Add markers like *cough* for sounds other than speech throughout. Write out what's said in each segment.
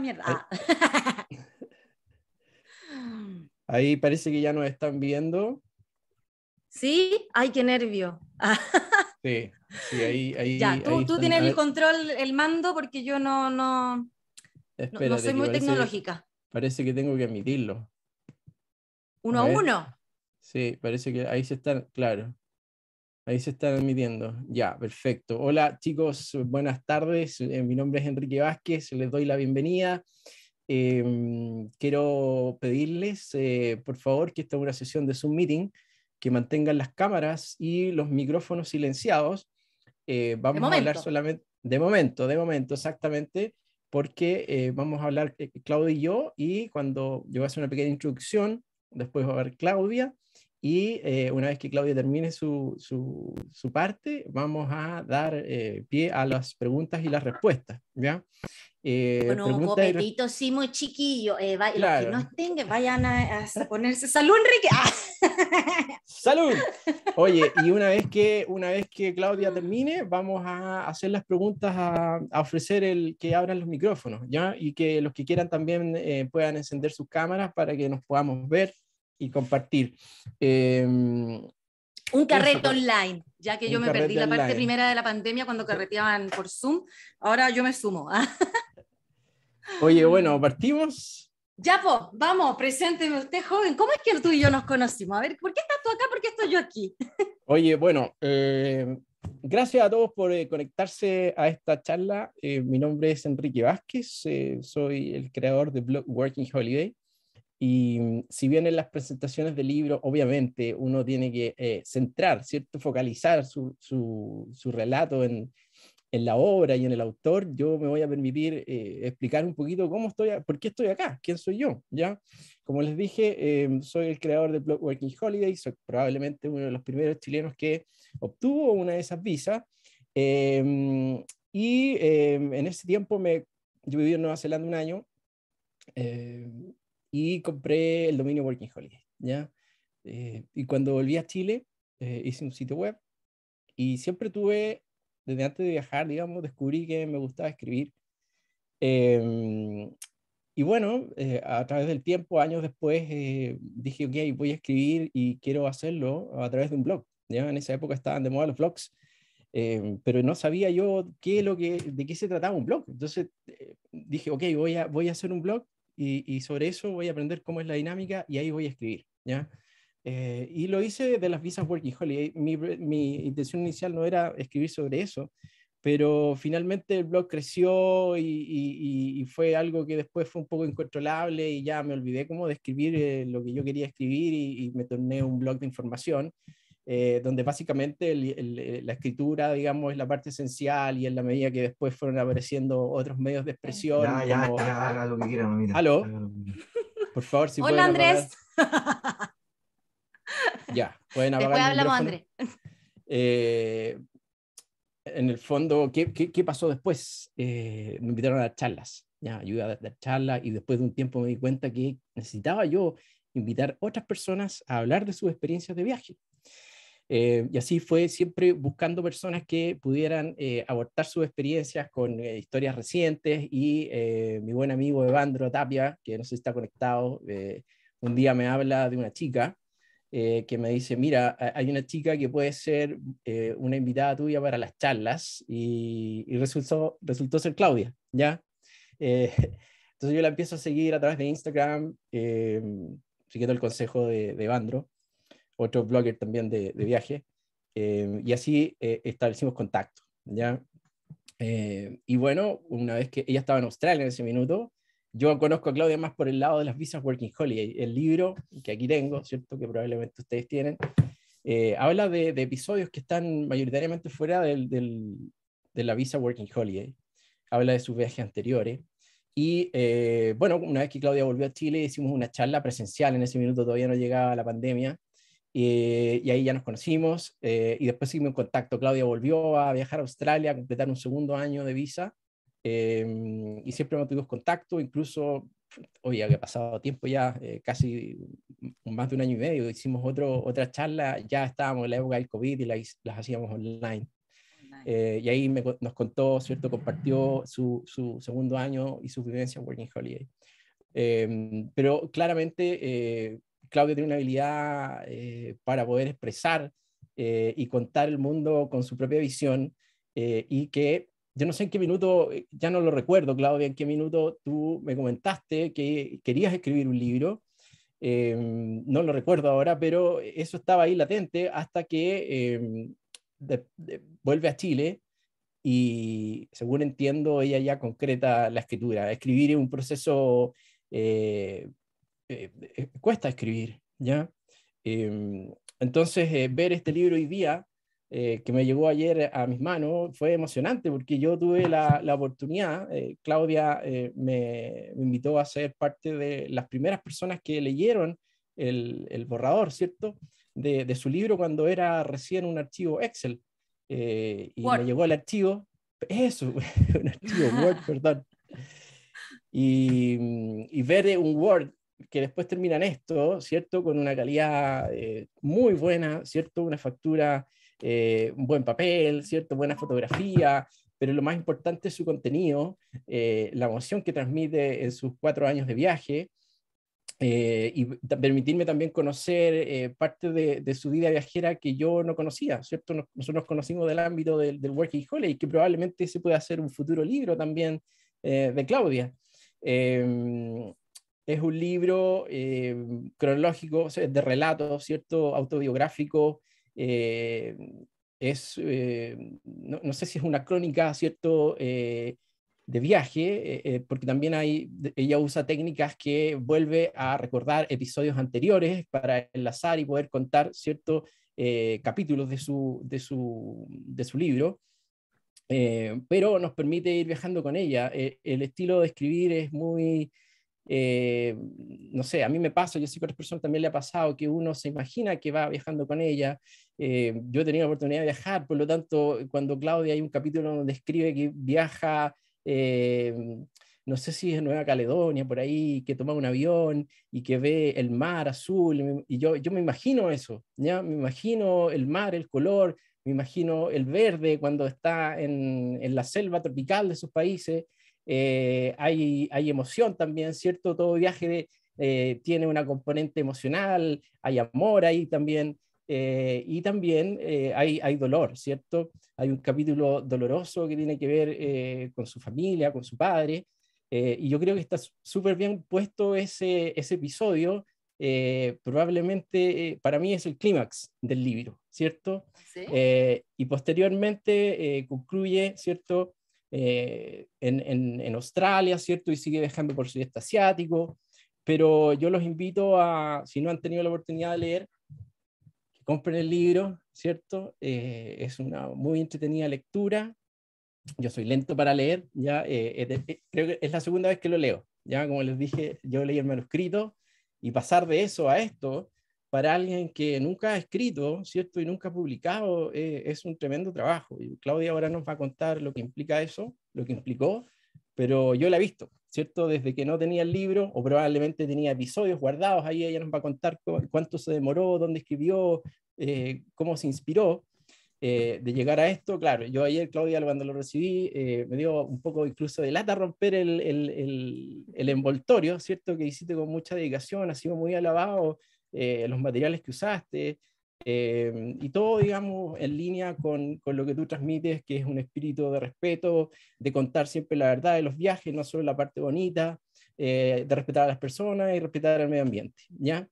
mierda. Ah. Ahí parece que ya nos están viendo. ¿Sí? Ay, qué nervio. sí, *laughs* ahí, Ya, tú, tienes el control, el mando, porque yo no, no, no soy muy tecnológica. Parece que tengo que admitirlo. ¿Uno a, a uno? Sí, parece que ahí se están, claro. Ahí se están admitiendo. Ya, perfecto. Hola chicos, buenas tardes. Eh, mi nombre es Enrique Vázquez, les doy la bienvenida. Em, quiero pedirles, eh, por favor, que esta es una sesión de Zoom Meeting, que mantengan las cámaras y los micrófonos silenciados. Eh, vamos a hablar solamente, de momento, de momento, exactamente, porque vamos a hablar Claudia y yo, y cuando yo haga una pequeña introducción, después va a ver Claudia, y eh, una vez que Claudia termine su, su, parte, vamos a dar eh, pie a las preguntas y las respuestas. ¿ya? Eh, bueno, un copetito, sí, muy chiquillo. Eh, los que no estén, que vayan a, ponerse. ¡Salud, Enrique! Ah. *laughs* ¡Salud! Oye, y una vez, que, una vez que Claudia termine, vamos a hacer las preguntas, a, ofrecer el que abran los micrófonos, ¿ya? Y que los que quieran también puedan encender sus cámaras para que nos podamos ver y compartir. Em, un carrete online, ya que yo me perdí la parte primera de la pandemia cuando carreteaban por Zoom. Ahora yo me sumo. *laughs* Oye, bueno, partimos. Ya, po vamos, presénteme usted, joven. ¿Cómo es que tú y yo nos conocimos? A ver, ¿por qué estás tú acá? ¿Por qué estoy yo aquí? *laughs* Oye, bueno, eh, gracias a todos por eh, conectarse a esta charla. Eh, mi nombre es Enrique Vázquez, soy el creador de Blog Working Holiday. Y mm, si bien en las presentaciones de libros, obviamente uno tiene que eh, centrar, ¿cierto? Focalizar su, su, su relato en, en, la obra y en el autor, yo me voy a permitir eh, explicar un poquito cómo estoy, por qué estoy acá, quién soy yo, ¿ya? Como les dije, em, soy el creador de blog Working Holiday, soy probablemente uno de los primeros chilenos que obtuvo una de esas visas. Em, y em, en ese tiempo me, yo viví en Nueva Zelanda un año, eh, y compré el dominio Working Holiday, ¿ya? Eh, y cuando volví a Chile, eh, hice un sitio web y siempre tuve, desde antes de viajar, digamos, descubrí que me gustaba escribir. Em, y bueno, eh, a través del tiempo, años después, dije, ok, voy a escribir y quiero hacerlo a través de un blog. ¿ya? En esa época estaban de moda los blogs. Em, pero no sabía yo qué, lo que, de qué se trataba un blog. Entonces dije, ok, voy a, voy a hacer un blog y, sobre eso voy a aprender cómo es la dinámica y ahí voy a escribir, ¿ya? Eh, y lo hice de las visas Working Holiday. Mi, mi intención inicial no era escribir sobre eso, pero finalmente el blog creció y, fue algo que después fue un poco incontrolable y ya me olvidé cómo de escribir eh, lo que yo quería escribir y, me torné un blog de información eh, donde básicamente eh, la escritura, digamos, es la parte esencial y en la medida que después fueron apareciendo otros medios de expresión. Ya, ya, haga Por favor, si Hola, Andrés. *laughs* ya, pueden hablar hablamos, Andrés. Eh, en el fondo, ¿qué, pasó después? me invitaron a dar charlas, ya, ayuda a dar charlas y después de un tiempo me di cuenta que necesitaba yo invitar otras personas a hablar de sus experiencias de viaje. Eh, y así fue siempre buscando personas que pudieran eh, abortar sus experiencias con eh, historias recientes y mi buen amigo Evandro Tapia, que no sé si está conectado, un día me habla de una chica que me dice, mira, hay una chica que puede ser una invitada tuya para las charlas y, resultó, ser Claudia, ¿ya? *laughs* entonces yo la empiezo a seguir a través de Instagram, siguiendo el consejo de Evandro otro blogger también de, de viaje, eh, y así eh, establecimos contacto, ¿ya? Eh, y bueno, una vez que ella estaba en Australia en ese minuto, yo conozco a Claudia más por el lado de las visas Working Holiday, el libro que aquí tengo, ¿cierto? Que probablemente ustedes tienen, habla de, episodios que están mayoritariamente fuera del, del, de la visa Working Holiday, habla de sus viajes anteriores, y bueno, una vez que Claudia volvió a Chile, hicimos una charla presencial, en ese minuto todavía no llegaba la pandemia, eh, y, ahí ya nos conocimos eh, y después seguimos en contacto. Claudia volvió a viajar a Australia a completar un segundo año de visa em, y siempre mantuvimos contacto, incluso, hoy había pasado tiempo ya, eh, casi más de un año y medio, hicimos otro, otra charla, ya estábamos en la época del COVID y las, las hacíamos online. y ahí me, nos contó, ¿cierto? Compartió su, su segundo año y su vivencia en Working Holiday. Em, pero claramente Claudia tiene una habilidad eh, para poder expresar eh, y contar el mundo con su propia visión eh, y que yo no sé en qué minuto, ya no lo recuerdo, Claudia, en qué minuto tú me comentaste que querías escribir un libro. no lo recuerdo ahora, pero eso estaba ahí latente hasta que vuelve a Chile y según entiendo, ella ya concreta la escritura. Escribir es un proceso eh, eh, cuesta escribir, ¿ya? Em, entonces, eh, ver este libro hoy día, que me llegó ayer a mis manos, fue emocionante porque yo tuve la, la oportunidad, Claudia me, invitó a ser parte de las primeras personas que leyeron el, el borrador, ¿cierto? De, de, su libro cuando era recién un archivo Excel. y me llegó el archivo, eso, *laughs* un archivo Word, perdón. Y, y, ver un Word que después terminan esto, ¿cierto? Con una calidad eh, muy buena, ¿cierto? Una factura, eh, un buen papel, ¿cierto? Buena fotografía, pero lo más importante es su contenido, eh, la emoción que transmite en sus cuatro años de viaje. y permitirme también conocer parte de, su vida viajera que yo no conocía, ¿cierto? nosotros nos conocimos del ámbito del, Working Holiday, que probablemente se pueda hacer un futuro libro también de Claudia. Em, es un libro eh, cronológico, de relato, ¿cierto? Autobiográfico. Eh, es, eh, no, sé si es una crónica, ¿cierto? de viaje, porque también hay, ella usa técnicas que vuelve a recordar episodios anteriores para enlazar y poder contar ciertos capítulos de su, de su, libro, pero nos permite ir viajando con ella. el estilo de escribir es muy eh, no sé, a mí me pasa, yo sé que a otras personas también le ha pasado, que uno se imagina que va viajando con ella. Eh, yo he tenido la oportunidad de viajar, por lo tanto, cuando Claudia hay un capítulo donde escribe que viaja, eh, no sé si es Nueva Caledonia, por ahí, que toma un avión y que ve el mar azul, y yo, yo me imagino eso, ¿ya? me imagino el mar, el color, me imagino el verde cuando está en, en la selva tropical de sus países eh, hay, hay emoción también, ¿cierto? Todo viaje eh, tiene una componente emocional, hay amor ahí también, eh, y también hay, hay, dolor, ¿cierto? Hay un capítulo doloroso que tiene que ver con su familia, con su padre, y yo creo que está súper bien puesto ese, episodio. probablemente para mí es el clímax del libro, ¿cierto? y posteriormente concluye, ¿cierto? Eh, en, en, en, Australia, ¿cierto? Y sigue viajando por sudeste asiático. Pero yo los invito a, si no han tenido la oportunidad de leer, que compren el libro, ¿cierto? Eh, es una muy entretenida lectura. Yo soy lento para leer, ya eh, creo que es la segunda vez que lo leo, ya como les dije, yo leí el manuscrito y pasar de eso a esto para alguien que nunca ha escrito, ¿cierto? Y nunca ha publicado, eh, es un tremendo trabajo. Y Claudia ahora nos va a contar lo que implica eso, lo que implicó, pero yo la he visto, ¿cierto? Desde que no tenía el libro, o probablemente tenía episodios guardados, ahí ella nos va a contar cuánto se demoró, dónde escribió, eh, cómo se inspiró. Eh, de llegar a esto, claro, yo ayer, Claudia, cuando lo recibí, me dio un poco incluso de lata romper el, envoltorio, ¿cierto? Que hiciste con mucha dedicación, ha sido muy alabado, eh, los materiales que usaste, eh, y todo, digamos, en línea con, con, lo que tú transmites, que es un espíritu de respeto, de contar siempre la verdad de los viajes, no solo la parte bonita, eh, de respetar a las personas y respetar al medio ambiente, ¿ya?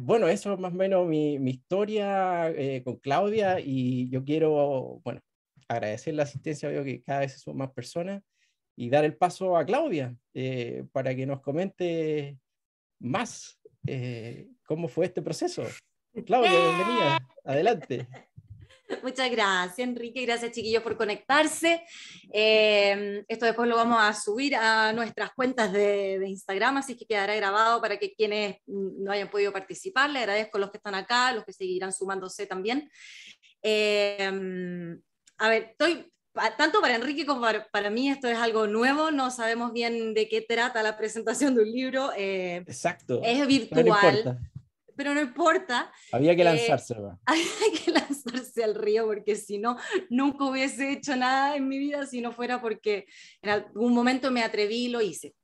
bueno, eso es más o menos mi, mi historia con Claudia y yo quiero, bueno, agradecer la asistencia, veo que cada vez son más personas y dar el paso a Claudia para que nos comente más ¿Cómo fue este proceso? Claudia, bienvenida. Adelante. *laughs* Muchas gracias, Enrique. Gracias, chiquillos, por conectarse. Eh, esto después lo vamos a subir a nuestras cuentas de, Instagram, así que quedará grabado para que quienes no hayan podido participar. Le agradezco a los que están acá, los que seguirán sumándose también. Eh, a ver, estoy, tanto para Enrique como para, mí esto es algo nuevo, no sabemos bien de qué trata la presentación de un libro. Eh, Exacto. Es virtual pero no importa. Había que eh, lanzarse. *laughs* había que lanzarse al río porque si no, nunca hubiese hecho nada en mi vida si no fuera porque en algún momento me atreví y lo hice.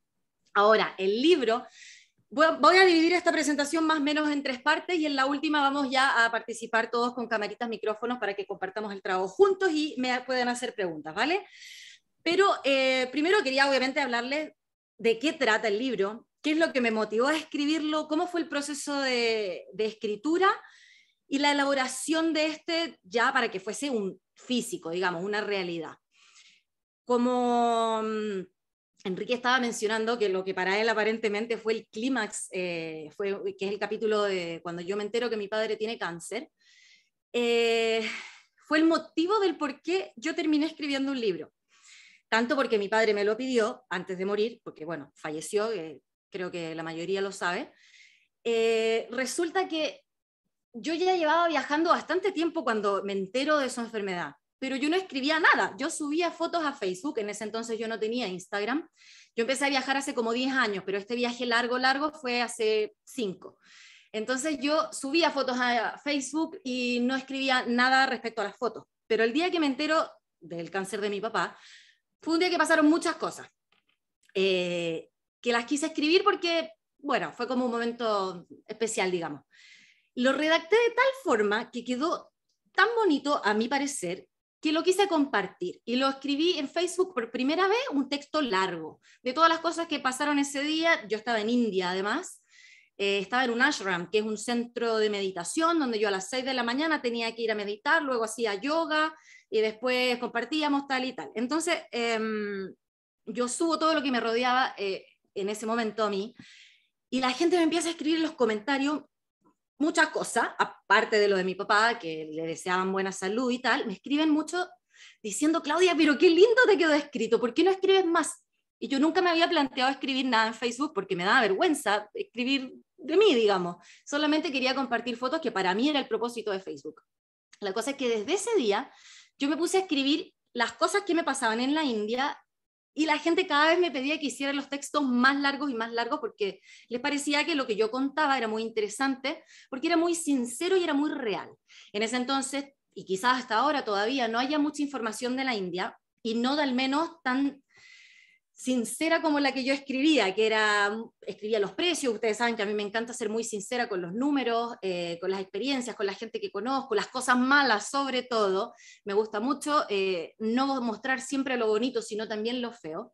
Ahora, el libro, voy a, dividir esta presentación más o menos en tres partes y en la última vamos ya a participar todos con camaritas, micrófonos para que compartamos el trabajo juntos y me puedan hacer preguntas, ¿vale? Pero eh, primero quería obviamente hablarles de qué trata el libro, qué es lo que me motivó a escribirlo, cómo fue el proceso de, escritura y la elaboración de este ya para que fuese un físico, digamos, una realidad. Como mm, Enrique estaba mencionando que lo que para él aparentemente fue el clímax, eh, que es el capítulo de cuando yo me entero que mi padre tiene cáncer, eh, fue el motivo del por qué yo terminé escribiendo un libro. Tanto porque mi padre me lo pidió antes de morir, porque bueno, falleció, eh, creo que la mayoría lo sabe, eh, resulta que yo ya llevaba viajando bastante tiempo cuando me entero de su enfermedad, pero yo no escribía nada, yo subía fotos a Facebook, en ese entonces yo no tenía Instagram, yo empecé a viajar hace como 10 años, pero este viaje largo, largo fue hace 5. Entonces yo subía fotos a Facebook y no escribía nada respecto a las fotos, pero el día que me entero del cáncer de mi papá, fue un día que pasaron muchas cosas. Eh, que las quise escribir porque, bueno, fue como un momento especial, digamos. Lo redacté de tal forma que quedó tan bonito, a mi parecer, que lo quise compartir y lo escribí en Facebook por primera vez, un texto largo, de todas las cosas que pasaron ese día. Yo estaba en India, además, eh, estaba en un ashram, que es un centro de meditación, donde yo a las 6 de la mañana tenía que ir a meditar, luego hacía yoga y después compartíamos tal y tal. Entonces, em, yo subo todo lo que me rodeaba eh, en ese momento a mí, y la gente me empieza a escribir en los comentarios muchas cosas, aparte de lo de mi papá, que le deseaban buena salud y tal, me escriben mucho diciendo, Claudia, pero qué lindo te quedó escrito, ¿por qué no escribes más? Y yo nunca me había planteado escribir nada en Facebook porque me daba vergüenza escribir de mí, digamos. Solamente quería compartir fotos que para mí era el propósito de Facebook. La cosa es que desde ese día yo me puse a escribir las cosas que me pasaban en la India y la gente cada vez me pedía que hiciera los textos más largos y más largos porque les parecía que lo que yo contaba era muy interesante, porque era muy sincero y era muy real. En ese entonces, y quizás hasta ahora todavía, no haya mucha información de la India y no de al menos tan sincera como la que yo escribía, que era, escribía los precios, ustedes saben que a mí me encanta ser muy sincera con los números, eh, con las experiencias, con la gente que conozco, las cosas malas sobre todo, me gusta mucho eh, no mostrar siempre lo bonito, sino también lo feo.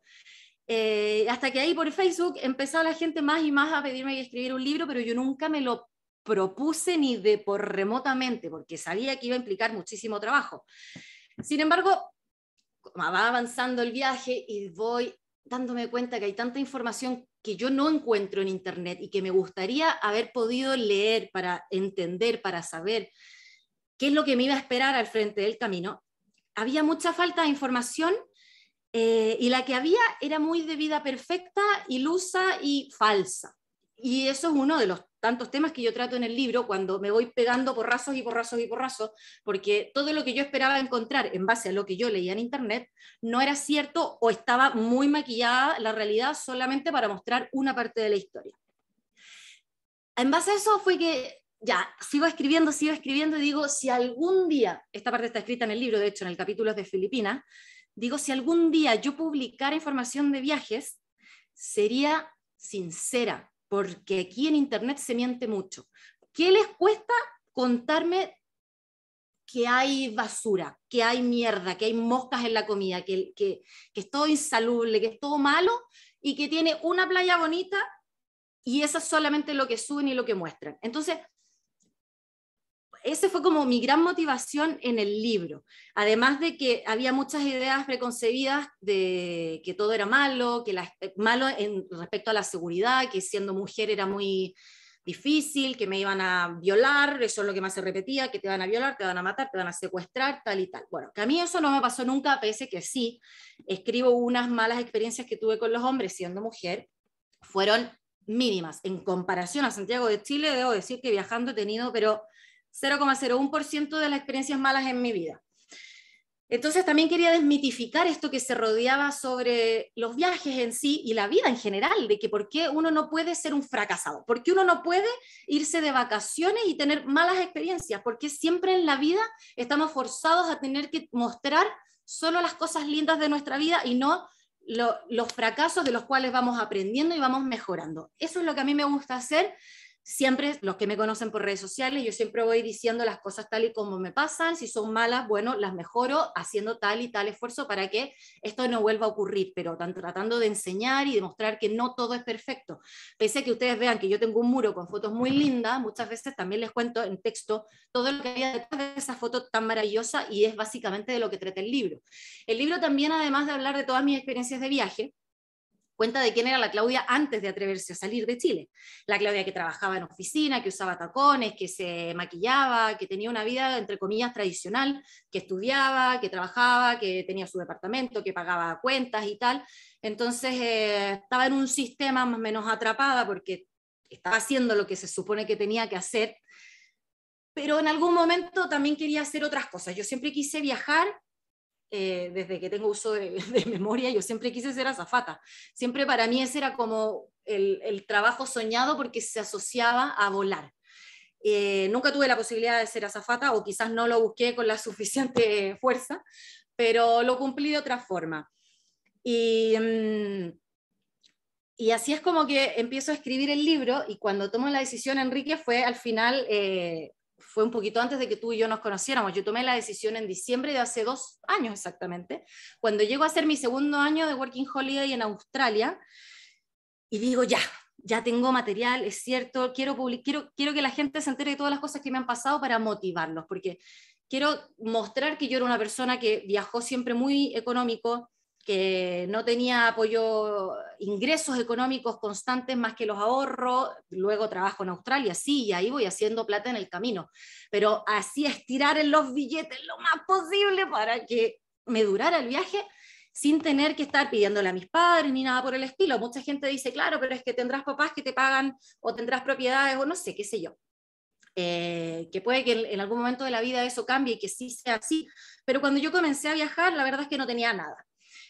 Eh, hasta que ahí por Facebook empezó la gente más y más a pedirme que escribir un libro, pero yo nunca me lo propuse ni de por remotamente, porque sabía que iba a implicar muchísimo trabajo. Sin embargo, va avanzando el viaje y voy dándome cuenta que hay tanta información que yo no encuentro en Internet y que me gustaría haber podido leer para entender, para saber qué es lo que me iba a esperar al frente del camino, había mucha falta de información eh, y la que había era muy de vida perfecta, ilusa y falsa. Y eso es uno de los tantos temas que yo trato en el libro cuando me voy pegando porrazos y porrazos y porrazos, porque todo lo que yo esperaba encontrar en base a lo que yo leía en Internet no era cierto o estaba muy maquillada la realidad solamente para mostrar una parte de la historia. En base a eso fue que ya, sigo escribiendo, sigo escribiendo y digo, si algún día, esta parte está escrita en el libro, de hecho, en el capítulo de Filipinas, digo, si algún día yo publicara información de viajes, sería sincera, porque aquí en Internet se miente mucho. ¿Qué les cuesta contarme que hay basura, que hay mierda, que hay moscas en la comida, que, que, es todo insalubre, que es todo malo y que tiene una playa bonita y eso es solamente lo que suben y lo que muestran? Entonces, ese fue como mi gran motivación en el libro. Además de que había muchas ideas preconcebidas de que todo era malo, que la, eh, malo en, respecto a la seguridad, que siendo mujer era muy difícil, que me iban a violar, eso es lo que más se repetía, que te van a violar, te van a matar, te van a secuestrar, tal y tal. Bueno, que a mí eso no me pasó nunca, pese de que sí, escribo unas malas experiencias que tuve con los hombres siendo mujer, fueron mínimas. En comparación a Santiago de Chile, debo decir que viajando he tenido, pero 0,01% de las experiencias malas en mi vida. Entonces también quería desmitificar esto que se rodeaba sobre los viajes en sí y la vida en general, de que por qué uno no puede ser un fracasado, por qué uno no puede irse de vacaciones y tener malas experiencias, porque siempre en la vida estamos forzados a tener que mostrar solo las cosas lindas de nuestra vida y no los fracasos de los cuales vamos aprendiendo y vamos mejorando. Eso es lo que a mí me gusta hacer siempre los que me conocen por redes sociales, yo siempre voy diciendo las cosas tal y como me pasan, si son malas, bueno, las mejoro haciendo tal y tal esfuerzo para que esto no vuelva a ocurrir, pero tratando de enseñar y demostrar que no todo es perfecto. Pese a que ustedes vean que yo tengo un muro con fotos muy lindas, muchas veces también les cuento en texto todo lo que había detrás de esa foto tan maravillosa y es básicamente de lo que trata el libro. El libro también, además de hablar de todas mis experiencias de viaje, cuenta de quién era la Claudia antes de atreverse a salir de Chile. La Claudia que trabajaba en oficina, que usaba tacones, que se maquillaba, que tenía una vida, entre comillas, tradicional, que estudiaba, que trabajaba, que tenía su departamento, que pagaba cuentas y tal. Entonces eh, estaba en un sistema más o menos atrapada porque estaba haciendo lo que se supone que tenía que hacer. Pero en algún momento también quería hacer otras cosas. Yo siempre quise viajar eh, desde que tengo uso *laughs* de, memoria, yo siempre quise ser azafata. Siempre para mí ese era como el, el trabajo soñado porque se asociaba a volar. Eh, nunca tuve la posibilidad de ser azafata o quizás no lo busqué con la *laughs* suficiente fuerza, pero lo cumplí de otra forma. Y, mm, y así es como que empiezo a escribir el libro y cuando tomo la decisión, Enrique, fue al final eh, fue un poquito antes de que tú y yo nos conociéramos. Yo tomé la decisión en diciembre de hace dos años exactamente, cuando llego a hacer mi segundo año de Working Holiday en Australia, y digo, ya, ya tengo material, es cierto, quiero, quiero que la gente se entere de todas las cosas que me han pasado para motivarlos, porque quiero mostrar que yo era una persona que viajó siempre muy económico, que no tenía apoyo, ingresos económicos constantes más que los ahorros, luego trabajo en Australia, sí, y ahí voy haciendo plata en el camino, pero así estirar en los billetes lo más posible para que me durara el viaje sin tener que estar pidiéndole a mis padres ni nada por el estilo. Mucha gente dice, claro, pero es que tendrás papás que te pagan o tendrás propiedades o no sé, qué sé yo. Eh, que puede que en algún momento de la vida eso cambie y que sí sea así, pero cuando yo comencé a viajar, la verdad es que no tenía nada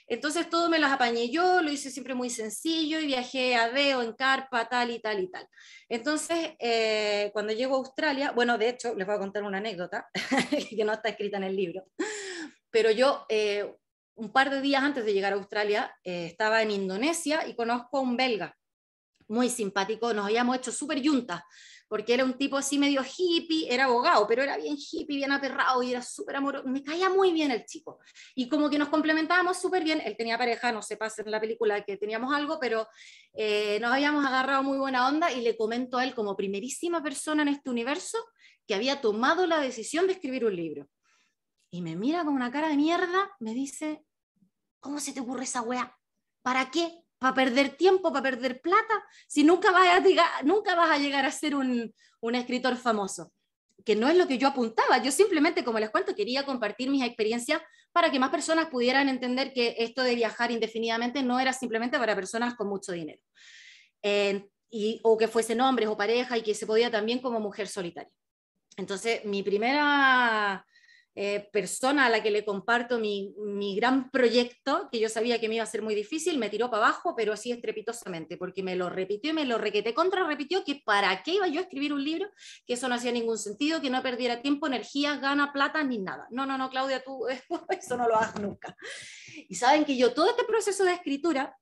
entonces todo me las apañé yo, lo hice siempre muy sencillo y viajé a Deo, en carpa, tal y tal y tal. Entonces, eh, cuando llego a Australia, bueno, de hecho, les voy a contar una anécdota *laughs* que no está escrita en el libro, pero yo eh, un par de días antes de llegar a Australia eh, estaba en Indonesia y conozco a un belga muy simpático, nos habíamos hecho súper yuntas porque era un tipo así medio hippie, era abogado, pero era bien hippie, bien aterrado, y era súper amoroso. Me caía muy bien el chico. Y como que nos complementábamos súper bien, él tenía pareja, no se pasa en la película que teníamos algo, pero eh, nos habíamos agarrado muy buena onda y le comento a él como primerísima persona en este universo que había tomado la decisión de escribir un libro. Y me mira con una cara de mierda, me dice, ¿cómo se te ocurre esa weá? ¿Para qué? para perder tiempo, para perder plata, si nunca vas a llegar, nunca vas a, llegar a ser un, escritor famoso, que no es lo que yo apuntaba. Yo simplemente, como les cuento, quería compartir mis experiencias para que más personas pudieran entender que esto de viajar indefinidamente no era simplemente para personas con mucho dinero, eh, y, o que fuesen hombres o pareja y que se podía también como mujer solitaria. Entonces, mi primera eh, persona a la que le comparto mi, gran proyecto, que yo sabía que me iba a ser muy difícil, me tiró para abajo, pero así estrepitosamente, porque me lo repitió y me lo requeté contra repitió que para qué iba yo a escribir un libro, que eso no hacía ningún sentido, que no perdiera tiempo, energía, gana, plata, ni nada. No, no, no, Claudia, tú *laughs* eso no lo hagas nunca. Y saben que yo todo este proceso de escritura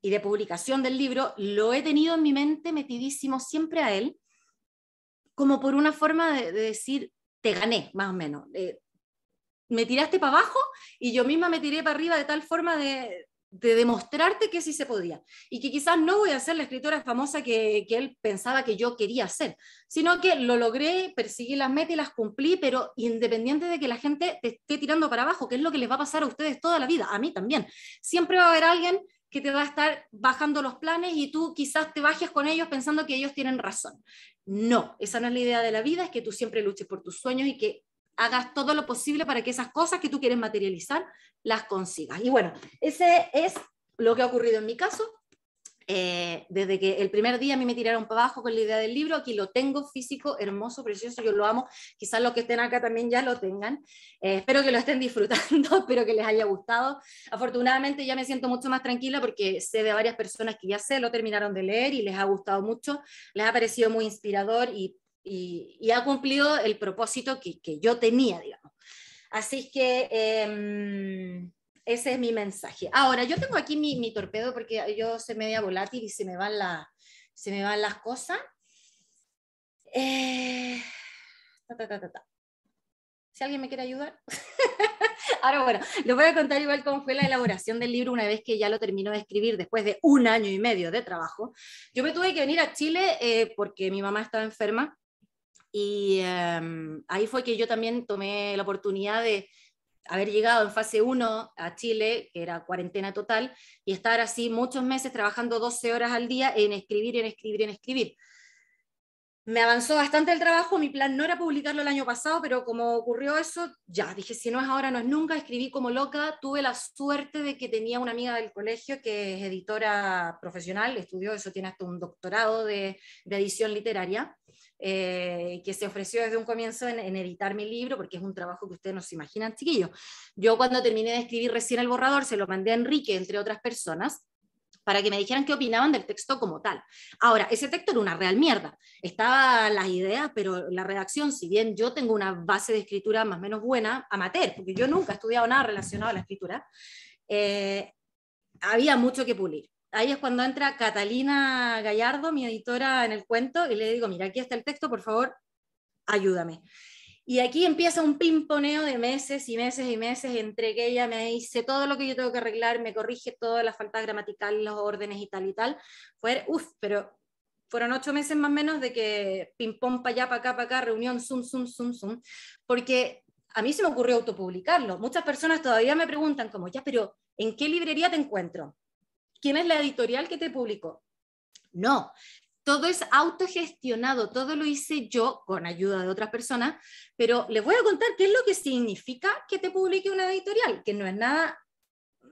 y de publicación del libro lo he tenido en mi mente metidísimo siempre a él, como por una forma de, decir, te gané, más o menos. Eh, me tiraste para abajo y yo misma me tiré para arriba de tal forma de, demostrarte que sí se podía y que quizás no voy a ser la escritora famosa que, él pensaba que yo quería ser, sino que lo logré, perseguí las metas y las cumplí, pero independiente de que la gente te esté tirando para abajo, que es lo que les va a pasar a ustedes toda la vida, a mí también, siempre va a haber alguien que te va a estar bajando los planes y tú quizás te bajes con ellos pensando que ellos tienen razón. No, esa no es la idea de la vida, es que tú siempre luches por tus sueños y que hagas todo lo posible para que esas cosas que tú quieres materializar las consigas. Y bueno, ese es lo que ha ocurrido en mi caso. Eh, desde que el primer día a mí me tiraron para abajo con la idea del libro, aquí lo tengo físico, hermoso, precioso, yo lo amo, quizás los que estén acá también ya lo tengan, eh, espero que lo estén *laughs* disfrutando, espero que les haya gustado, afortunadamente ya me siento mucho más tranquila porque sé de varias personas que ya se lo terminaron de leer y les ha gustado mucho, les ha parecido muy inspirador y y, ha cumplido el propósito que, yo tenía, digamos. Así que em, ese es mi mensaje. Ahora, yo tengo aquí mi, torpedo porque yo soy media volátil y se me van, la, se me van las cosas. Eh, si alguien me quiere ayudar. *laughs* Ahora bueno, les voy a contar igual cómo fue la elaboración del libro una vez que ya lo terminó de escribir después de un año y medio de trabajo. Yo me tuve que venir a Chile eh, porque mi mamá estaba enferma y em, ahí fue que yo también tomé la oportunidad de haber llegado en fase 1 a Chile, que era cuarentena total, y estar así muchos meses trabajando 12 horas al día en escribir, en escribir, en escribir. Me avanzó bastante el trabajo, mi plan no era publicarlo el año pasado, pero como ocurrió eso, ya dije, si no es ahora, no es nunca, escribí como loca, tuve la suerte de que tenía una amiga del colegio que es editora profesional, estudió eso, tiene hasta un doctorado de, de edición literaria, eh, que se ofreció desde un comienzo en, editar mi libro, porque es un trabajo que ustedes no se imaginan, chiquillos. Yo cuando terminé de escribir recién el borrador, se lo mandé a Enrique, entre otras personas, para que me dijeran qué opinaban del texto como tal. Ahora, ese texto era una real mierda. Estaban las ideas, pero la redacción, si bien yo tengo una base de escritura más o menos buena, amateur, porque yo nunca he estudiado nada relacionado a la escritura, eh, había mucho que pulir ahí es cuando entra Catalina Gallardo, mi editora en el cuento, y le digo, mira, aquí está el texto, por favor, ayúdame. Y aquí empieza un pimponeo de meses y meses y meses entre que ella me dice todo lo que yo tengo que arreglar, me corrige todas las faltas gramaticales, los órdenes y tal y tal. Fue, uff, pero fueron ocho meses más o menos de que ping pa para allá, para acá, pa acá, reunión, zoom, zoom, zoom, zoom, porque a mí se me ocurrió autopublicarlo. Muchas personas todavía me preguntan como, ya, pero ¿en qué librería te encuentro? quién es la editorial que te publicó. No, todo es autogestionado, todo lo hice yo con ayuda de otras personas, pero les voy a contar qué es lo que significa que te publique una editorial, que no es nada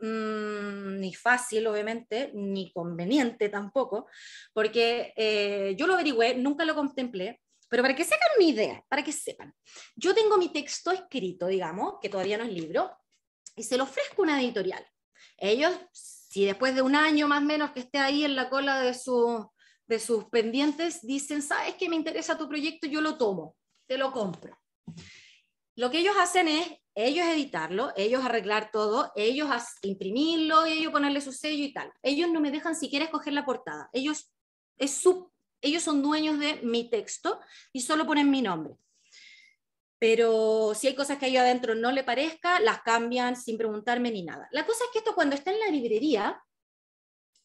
mm, ni fácil, obviamente, ni conveniente tampoco, porque eh, yo lo averigüé, nunca lo contemplé, pero para que se hagan una idea, para que sepan, yo tengo mi texto escrito, digamos, que todavía no es libro, y se lo ofrezco a una editorial. Ellos si después de un año más o menos que esté ahí en la cola de, de sus pendientes, dicen, sabes que me interesa tu proyecto, yo lo tomo, te lo compro. Lo que ellos hacen es ellos editarlo, ellos arreglar todo, ellos imprimirlo, ellos ponerle su sello y tal. Ellos no me dejan siquiera escoger la portada. Ellos, es ellos son dueños de mi texto y solo ponen mi nombre pero si hay cosas que ahí adentro no le parezca, las cambian sin preguntarme ni nada. La cosa es que esto cuando está en la librería,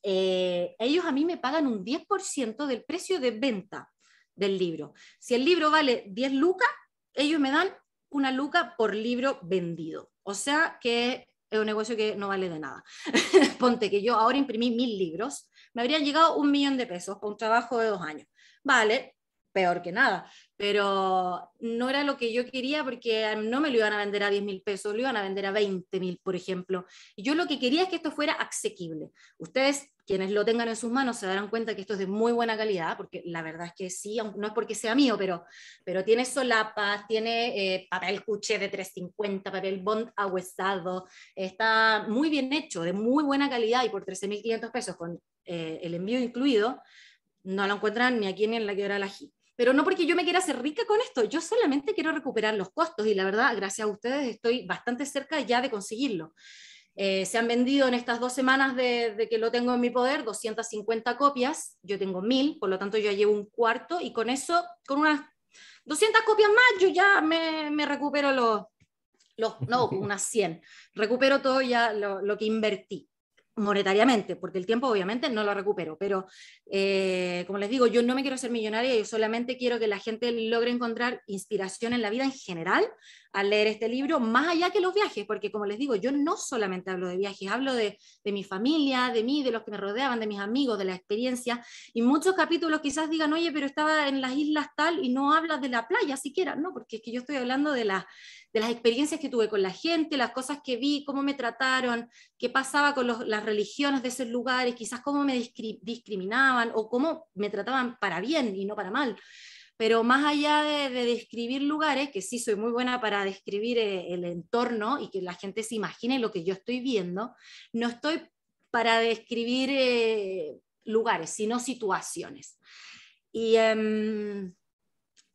eh, ellos a mí me pagan un 10% del precio de venta del libro. Si el libro vale 10 lucas, ellos me dan una luca por libro vendido. O sea que es un negocio que no vale de nada. *laughs* Ponte que yo ahora imprimí mil libros, me habrían llegado un millón de pesos por un trabajo de dos años. Vale, peor que nada, pero no era lo que yo quería porque no me lo iban a vender a 10 mil pesos, lo iban a vender a 20 mil, por ejemplo. yo lo que quería es que esto fuera asequible. Ustedes, quienes lo tengan en sus manos, se darán cuenta que esto es de muy buena calidad, porque la verdad es que sí, no es porque sea mío, pero, pero tiene solapas, tiene eh, papel cuché de 350, papel bond ahuesado, está muy bien hecho, de muy buena calidad y por 13.500 pesos con eh, el envío incluido, no lo encuentran ni aquí ni en la quebrada la pero no porque yo me quiera hacer rica con esto, yo solamente quiero recuperar los costos y la verdad, gracias a ustedes, estoy bastante cerca ya de conseguirlo. Eh, se han vendido en estas dos semanas de, que lo tengo en mi poder 250 copias, yo tengo mil, por lo tanto yo llevo un cuarto y con eso, con unas 200 copias más, yo ya me, recupero los, los, no, *laughs* unas 100, recupero todo ya lo que invertí monetariamente, porque el tiempo obviamente no lo recupero, pero eh, como les digo, yo no me quiero ser millonaria, yo solamente quiero que la gente logre encontrar inspiración en la vida en general, al leer este libro, más allá que los viajes, porque como les digo, yo no solamente hablo de viajes, hablo de, mi familia, de mí, de los que me rodeaban, de mis amigos, de la experiencia, y muchos capítulos quizás digan, oye, pero estaba en las islas tal y no hablas de la playa siquiera, no, porque es que yo estoy hablando de, la, de las experiencias que tuve con la gente, las cosas que vi, cómo me trataron, qué pasaba con las religiones de esos lugares, quizás cómo me discriminaban o cómo me trataban para bien y no para mal pero más allá de, describir lugares, que sí soy muy buena para describir eh, el, entorno y que la gente se imagine lo que yo estoy viendo, no estoy para describir eh, lugares, sino situaciones. Y em,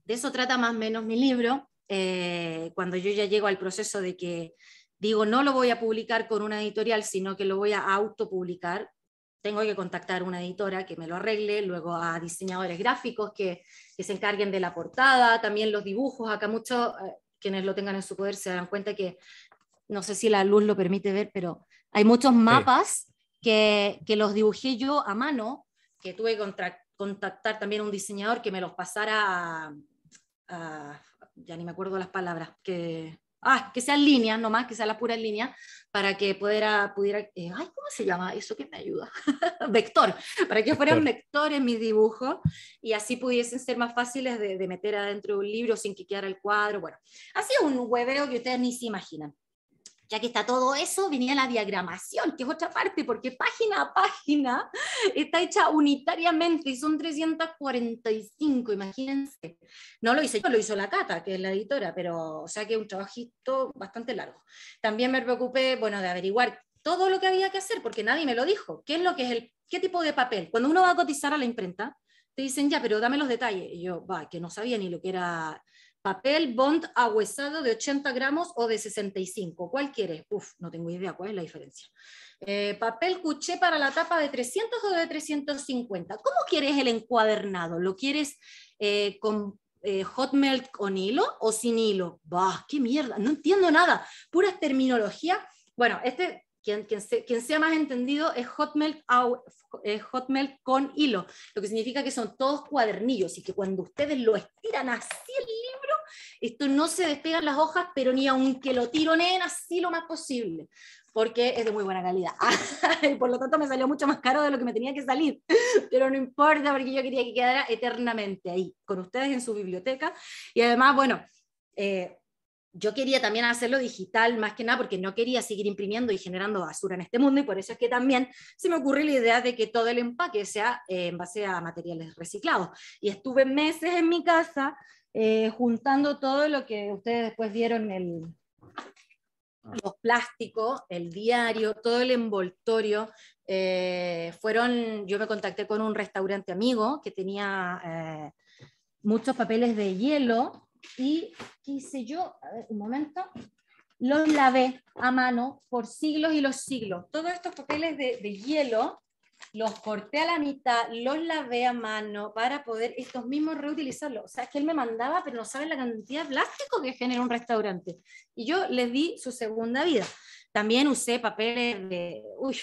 de eso trata más o menos mi libro, eh, cuando yo ya llego al proceso de que digo, no lo voy a publicar con una editorial, sino que lo voy a autopublicar tengo que contactar a una editora que me lo arregle, luego a diseñadores gráficos que, se encarguen de la portada, también los dibujos, acá muchos, eh, quienes lo tengan en su poder se darán cuenta que, no sé si la luz lo permite ver, pero hay muchos mapas que, los dibujé yo a mano, que tuve que contactar también a un diseñador que me los pasara a, ya ni me acuerdo las palabras, que ah, que sea línea nomás, que sea la pura línea, para que pudiera, pudiera eh, ay, ¿cómo se llama eso que me ayuda? *laughs* vector, para que vector en mi dibujo, y así pudiesen ser más fáciles de, meter adentro de un libro sin que quedara el cuadro. Bueno, ha sido un hueveo que ustedes ni se imaginan ya que está todo eso, venía la diagramación, que es otra parte, porque página a página *laughs* está hecha unitariamente y son 345, imagínense. No lo hice yo, lo hizo la Cata, que es la editora, pero o sea que es un trabajito bastante largo. También me preocupé, bueno, de averiguar todo lo que había que hacer, porque nadie me lo dijo. ¿Qué es lo que es el, qué tipo de papel? Cuando uno va a cotizar a la imprenta, te dicen, ya, pero dame los detalles. Y yo, va, que no sabía ni lo que era papel bond ahuesado de 80 gramos o de 65. ¿Cuál quieres? Uf, no tengo idea cuál es la diferencia. Eh, papel cuché para la tapa de 300 o de 350. ¿Cómo quieres el encuadernado? ¿Lo quieres eh, con eh, hot melt con hilo o sin hilo? ¡Bah, qué mierda! No entiendo nada. pura terminología. Bueno, este quien, quien, sea más entendido es hot melt con hilo, lo que significa que son todos cuadernillos y que cuando ustedes lo estiran así el esto no se despegan las hojas, pero ni aunque lo tironeen así lo más posible, porque es de muy buena calidad. *laughs* por lo tanto me salió mucho más caro de lo que me tenía que salir, *laughs* pero no importa porque yo quería que quedara eternamente ahí, con ustedes en su biblioteca. Y además, bueno... Eh, yo quería también hacerlo digital más que nada porque no quería seguir imprimiendo y generando basura en este mundo y por eso es que también se me ocurrió la idea de que todo el empaque sea eh, en base a materiales reciclados. Y estuve meses en mi casa eh, juntando todo lo que ustedes después vieron, el, ah. los plásticos, el diario, todo el envoltorio. Eh, fueron, yo me contacté con un restaurante amigo que tenía eh, muchos papeles de hielo y quise yo, un momento, los lavé a mano por siglos y los siglos. Todos estos papeles de hielo los corté a la mitad, los lavé a mano para poder estos mismos reutilizarlos. O sea, es que él me mandaba, pero no saben la cantidad de plástico que genera un restaurante. Y yo les di su segunda vida. También usé papeles de... Uy,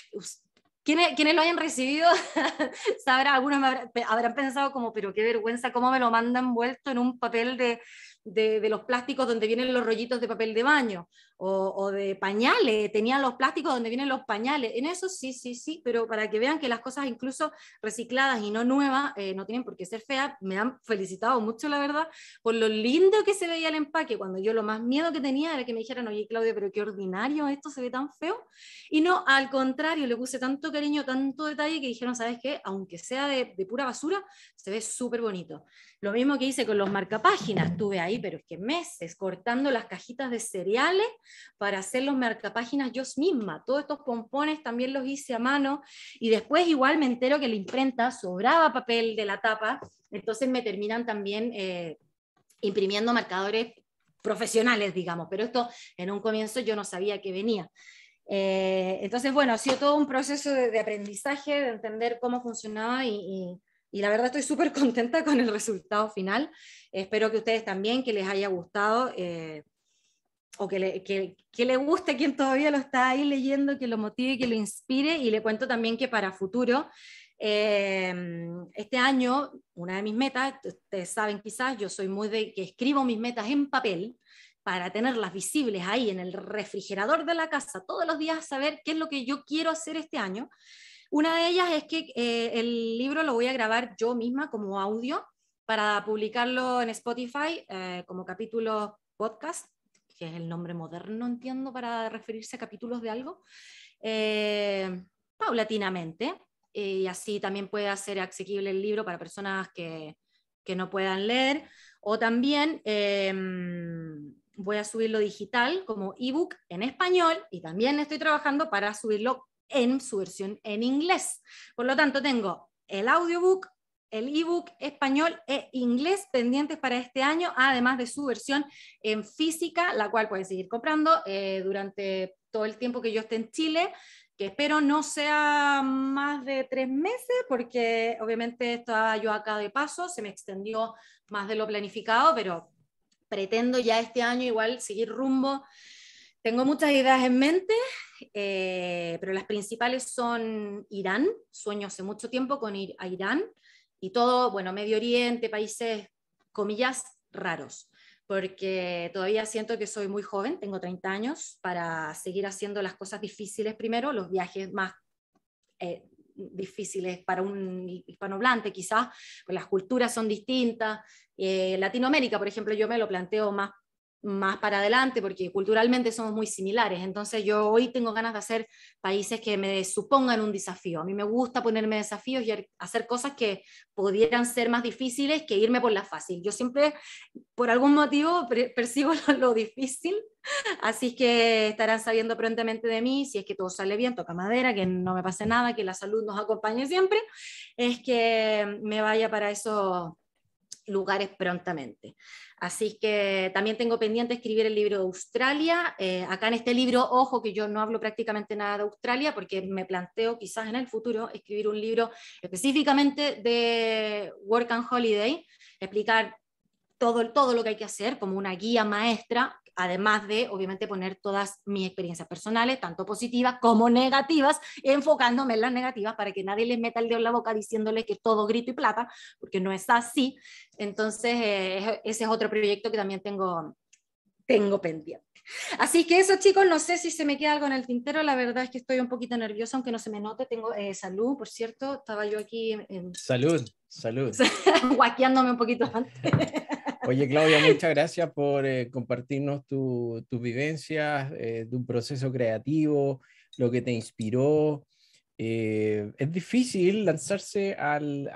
quienes, lo hayan recibido, *laughs* sabrá, algunos habrán, pensado como, pero qué vergüenza, cómo me lo mandan vuelto en un papel de, de, de, los plásticos donde vienen los rollitos de papel de baño, o, de pañales, tenían los plásticos donde vienen los pañales. En eso sí, sí, sí, pero para que vean que las cosas incluso recicladas y no nuevas eh, no tienen por qué ser feas, me han felicitado mucho, la verdad, por lo lindo que se veía el empaque, cuando yo lo más miedo que tenía era que me dijeran, oye Claudia, pero qué ordinario, esto se ve tan feo. Y no, al contrario, le puse tanto cariño, tanto detalle que dijeron, ¿sabes qué? Aunque sea de, de pura basura, se ve súper bonito. Lo mismo que hice con los marcapáginas, estuve ahí, pero es que meses cortando las cajitas de cereales para hacer los marcapáginas yo misma. Todos estos pompones también los hice a mano y después igual me entero que la imprenta sobraba papel de la tapa, entonces me terminan también eh, imprimiendo marcadores profesionales, digamos, pero esto en un comienzo yo no sabía que venía. Eh, entonces, bueno, ha sido todo un proceso de, aprendizaje, de entender cómo funcionaba y, la verdad estoy súper contenta con el resultado final. Espero que ustedes también, que les haya gustado. Eh, o que le, que, le guste quien todavía lo está ahí leyendo, que lo motive, que lo inspire. Y le cuento también que para futuro, em, este año, una de mis metas, ustedes saben quizás, yo soy muy de que escribo mis metas en papel para tenerlas visibles ahí en el refrigerador de la casa todos los días, saber qué es lo que yo quiero hacer este año. Una de ellas es que eh, el libro lo voy a grabar yo misma como audio para publicarlo en Spotify eh, como capítulo podcast que es el nombre moderno, entiendo, para referirse a capítulos de algo, eh, paulatinamente. Y así también puede hacer asequible el libro para personas que, no puedan leer. O también em, voy a subirlo digital como ebook en español y también estoy trabajando para subirlo en su versión en inglés. Por lo tanto, tengo el audiobook, el ebook español e inglés pendientes para este año, además de su versión en eh, física, la cual pueden seguir comprando eh, durante todo el tiempo que yo esté en Chile, que espero no sea más de tres meses, porque obviamente estaba yo acá de paso, se me extendió más de lo planificado, pero pretendo ya este año igual seguir rumbo. Tengo muchas ideas en mente, eh, pero las principales son Irán. Sueño hace mucho tiempo con ir a Irán y todo, bueno, Medio Oriente, países, comillas, raros, porque todavía siento que soy muy joven, tengo 30 años, para seguir haciendo las cosas difíciles primero, los viajes más eh, difíciles para un hispanohablante quizás, pues las culturas son distintas. Eh, Latinoamérica, por ejemplo, yo me lo planteo más más para adelante, porque culturalmente somos muy similares. Entonces yo hoy tengo ganas de hacer países que me supongan un desafío. A mí me gusta ponerme desafíos y hacer cosas que pudieran ser más difíciles que irme por la fácil. Yo siempre, por algún motivo, percibo *laughs* lo, difícil. Así que estarán sabiendo prontamente de mí, si es que todo sale bien, toca madera, que no me pase nada, que la salud nos acompañe siempre, es que me vaya para eso lugares prontamente. Así que también tengo pendiente escribir el libro de Australia. Eh, acá en este libro, ojo que yo no hablo prácticamente nada de Australia porque me planteo quizás en el futuro escribir un libro específicamente de Work and Holiday, explicar todo, todo lo que hay que hacer como una guía maestra, además de, obviamente, poner todas mis experiencias personales, tanto positivas como negativas, enfocándome en las negativas para que nadie les meta el dedo en la boca diciéndoles que todo grito y plata, porque no es así. Entonces, eh, ese es otro proyecto que también tengo, tengo pendiente. Así que eso, chicos, no sé si se me queda algo en el tintero. La verdad es que estoy un poquito nerviosa, aunque no se me note. Tengo eh, salud, por cierto. Estaba yo aquí. En... Salud, salud. *laughs* Guaqueándome un poquito antes. *laughs* Oye, Claudia, muchas gracias por eh, compartirnos tus vivencias, eh, de un proceso creativo, lo que te inspiró. Eh, es difícil lanzarse al,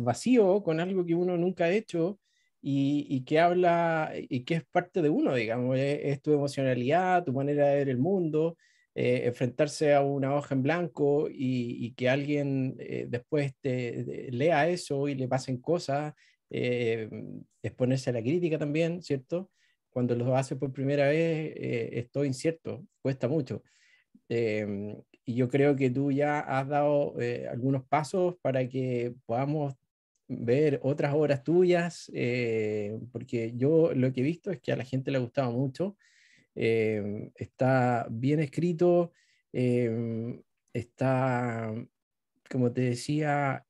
vacío con algo que uno nunca ha hecho y, que habla y que es parte de uno, digamos, es, tu emocionalidad, tu manera de ver el mundo, enfrentarse a una hoja en blanco y, que alguien después te, lea eso y le pasen cosas eh, exponerse a la crítica también, ¿cierto? Cuando lo hace por primera vez, eh, es incierto, cuesta mucho. Eh, y yo creo que tú ya has dado eh, algunos pasos para que podamos ver otras obras tuyas, porque yo lo que he visto es que a la gente le ha gustado mucho, está bien escrito, está, como te decía,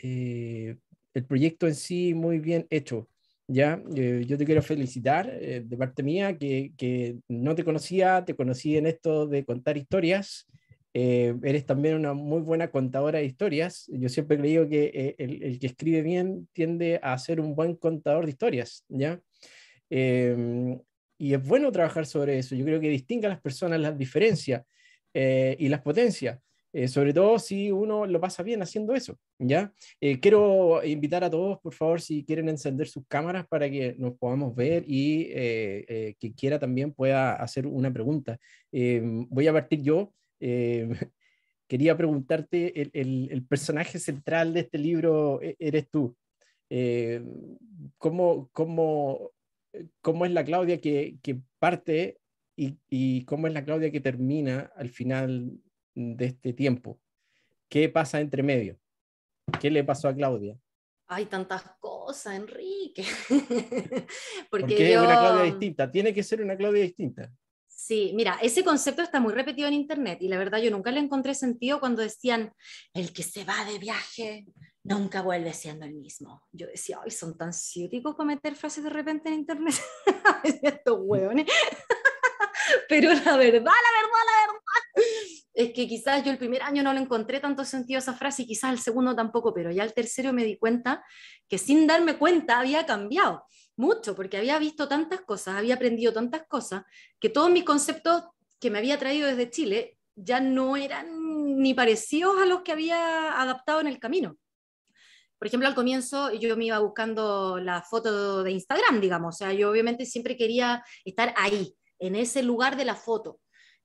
el proyecto en sí muy bien hecho. ¿ya? Eh, yo te quiero felicitar eh, de parte mía, que, que, no te conocía, te conocí en esto de contar historias. Eh, eres también una muy buena contadora de historias. Yo siempre he creído que el, que escribe bien tiende a ser un buen contador de historias, ¿ya? y es bueno trabajar sobre eso. Yo creo que distingue a las personas las diferencias y las potencias. Eh, sobre todo si uno lo pasa bien haciendo eso, ¿ya? Eh, quiero invitar a todos, por favor, si quieren encender sus cámaras para que nos podamos ver y eh, quien quiera también pueda hacer una pregunta. Em, voy a partir yo. Em, *laughs* quería preguntarte, el, personaje central de este libro e, eres tú. Em, ¿cómo, cómo, cómo, es la Claudia que, que parte y, y cómo es la Claudia que termina al final de este tiempo? ¿Qué pasa entre medio? ¿Qué le pasó a Claudia? Hay tantas cosas, Enrique. *laughs* Porque yo... una Claudia distinta? Tiene que ser una Claudia distinta. Sí, mira, ese concepto está muy repetido en Internet y la verdad yo nunca le encontré sentido cuando decían, el que se va de viaje nunca vuelve siendo el mismo. Yo decía, ay, son tan ciúticos cometer frases de repente en Internet. *laughs* Estos *laughs* Pero la verdad, la verdad, la verdad es que quizás yo el primer año no lo encontré tanto sentido esa frase y quizás el segundo tampoco, pero ya el tercero me di cuenta que sin darme cuenta había cambiado mucho, porque había visto tantas cosas, había aprendido tantas cosas, que todos mis conceptos que me había traído desde Chile ya no eran ni parecidos a los que había adaptado en el camino. Por ejemplo, al comienzo yo me iba buscando la foto de Instagram, digamos, o sea, yo obviamente siempre quería estar ahí, en ese lugar de la foto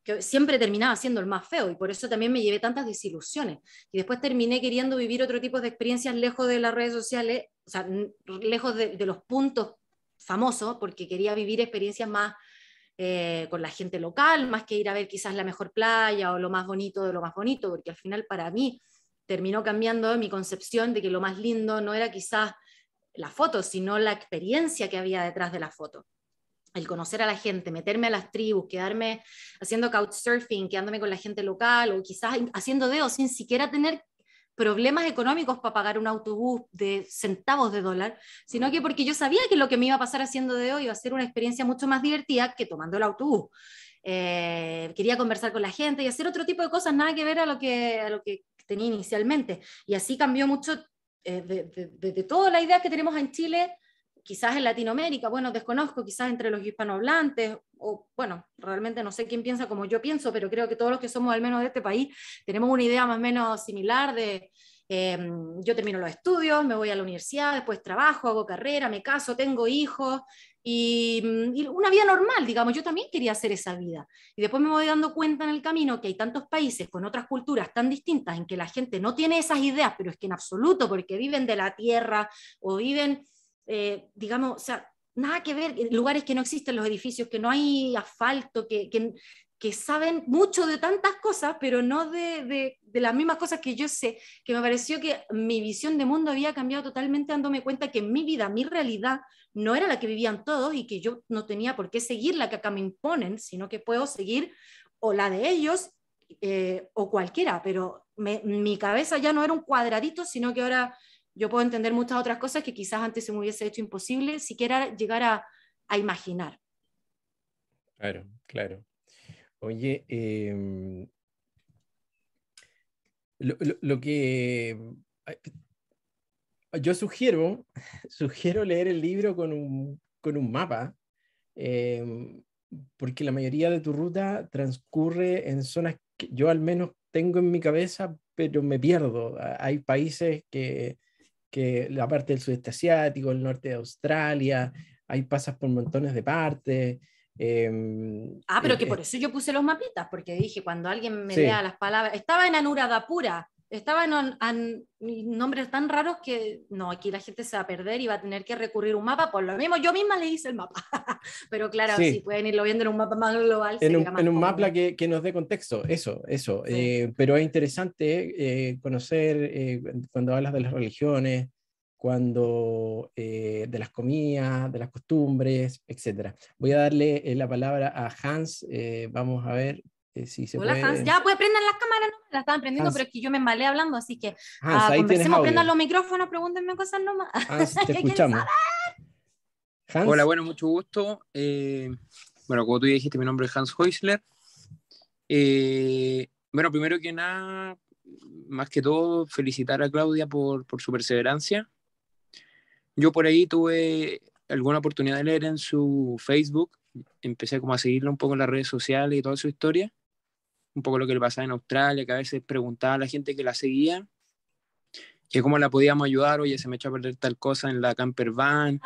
que siempre terminaba siendo el más feo y por eso también me llevé tantas desilusiones. Y después terminé queriendo vivir otro tipo de experiencias lejos de las redes sociales, o sea, lejos de, los puntos famosos, porque quería vivir experiencias más eh, con la gente local, más que ir a ver quizás la mejor playa o lo más bonito de lo más bonito, porque al final para mí terminó cambiando mi concepción de que lo más lindo no era quizás la foto, sino la experiencia que había detrás de la foto el conocer a la gente, meterme a las tribus, quedarme haciendo couchsurfing, quedándome con la gente local o quizás haciendo o sin siquiera tener problemas económicos para pagar un autobús de centavos de dólar, sino que porque yo sabía que lo que me iba a pasar haciendo dedo iba a ser una experiencia mucho más divertida que tomando el autobús. Eh, quería conversar con la gente y hacer otro tipo de cosas, nada que ver a lo que, lo que tenía inicialmente. Y así cambió mucho eh, de, de, de, la idea que tenemos en Chile quizás en Latinoamérica, bueno, desconozco, quizás entre los hispanohablantes, o bueno, realmente no sé quién piensa como yo pienso, pero creo que todos los que somos al menos de este país tenemos una idea más o menos similar de, em, yo termino los estudios, me voy a la universidad, después trabajo, hago carrera, me caso, tengo hijos y, mm, y, una vida normal, digamos, yo también quería hacer esa vida. Y después me voy dando cuenta en el camino que hay tantos países con otras culturas tan distintas en que la gente no tiene esas ideas, pero es que en absoluto, porque viven de la tierra o viven eh, digamos, o sea, nada que ver, eh, lugares que no existen los edificios, que no hay asfalto, que, que, saben mucho de tantas cosas, pero no de, de, de, las mismas cosas que yo sé, que me pareció que mi visión de mundo había cambiado totalmente dándome cuenta que mi vida, mi realidad, no era la que vivían todos y que yo no tenía por qué seguir la que acá me imponen, sino que puedo seguir o la de ellos eh, o cualquiera, pero mi cabeza ya no era un cuadradito, sino que ahora yo puedo entender muchas otras cosas que quizás antes se me hubiese hecho imposible siquiera llegar a, imaginar. Claro, claro. Oye, em, lo, que eh, yo sugiero, *laughs* sugiero leer el libro con un, mapa, em, porque la mayoría de tu ruta transcurre en zonas que yo al menos tengo en mi cabeza, pero me pierdo. Hay países que, que la parte del sudeste asiático, el norte de Australia, ahí pasas por montones de partes. Em, ah, pero eh, que por eh. eso yo puse los mapitas, porque dije, cuando alguien me lea las palabras, estaba en Anuradhapura, estaban en, nombres tan raros que no, aquí la gente se va a perder y va a tener que recurrir un mapa. Por lo mismo, yo misma le hice el mapa. *laughs* Pero claro, sí. si pueden irlo viendo en un mapa más global. En un, en un mapa que, que, nos dé contexto, eso, eso. Eh, pero es interesante eh, conocer eh, cuando hablas de las religiones, cuando de las comidas, de las costumbres, etc. Voy a darle la palabra a Hans. vamos a ver Hola, eh, Hans, Ya, pues prendan las cámaras, ¿no? Las estaban prendiendo, ah, pero es que yo me malé hablando, así que ah, conversemos, prendan los micrófonos, pregúntenme cosas nomás. Ah, te *laughs* escuchamos. Hola, bueno, mucho gusto. Eh, bueno, como tú ya dijiste, mi nombre es Hans Heusler. Eh, bueno, primero que nada, más que todo, felicitar a Claudia por, por su perseverancia. Yo por ahí tuve alguna oportunidad de leer en su Facebook, empecé como a seguirlo un poco en las redes sociales y toda su historia un poco lo que le pasaba en Australia, que a veces preguntaba a la gente que la seguía, que cómo la podíamos ayudar, oye, se me echó a perder tal cosa en la camper van,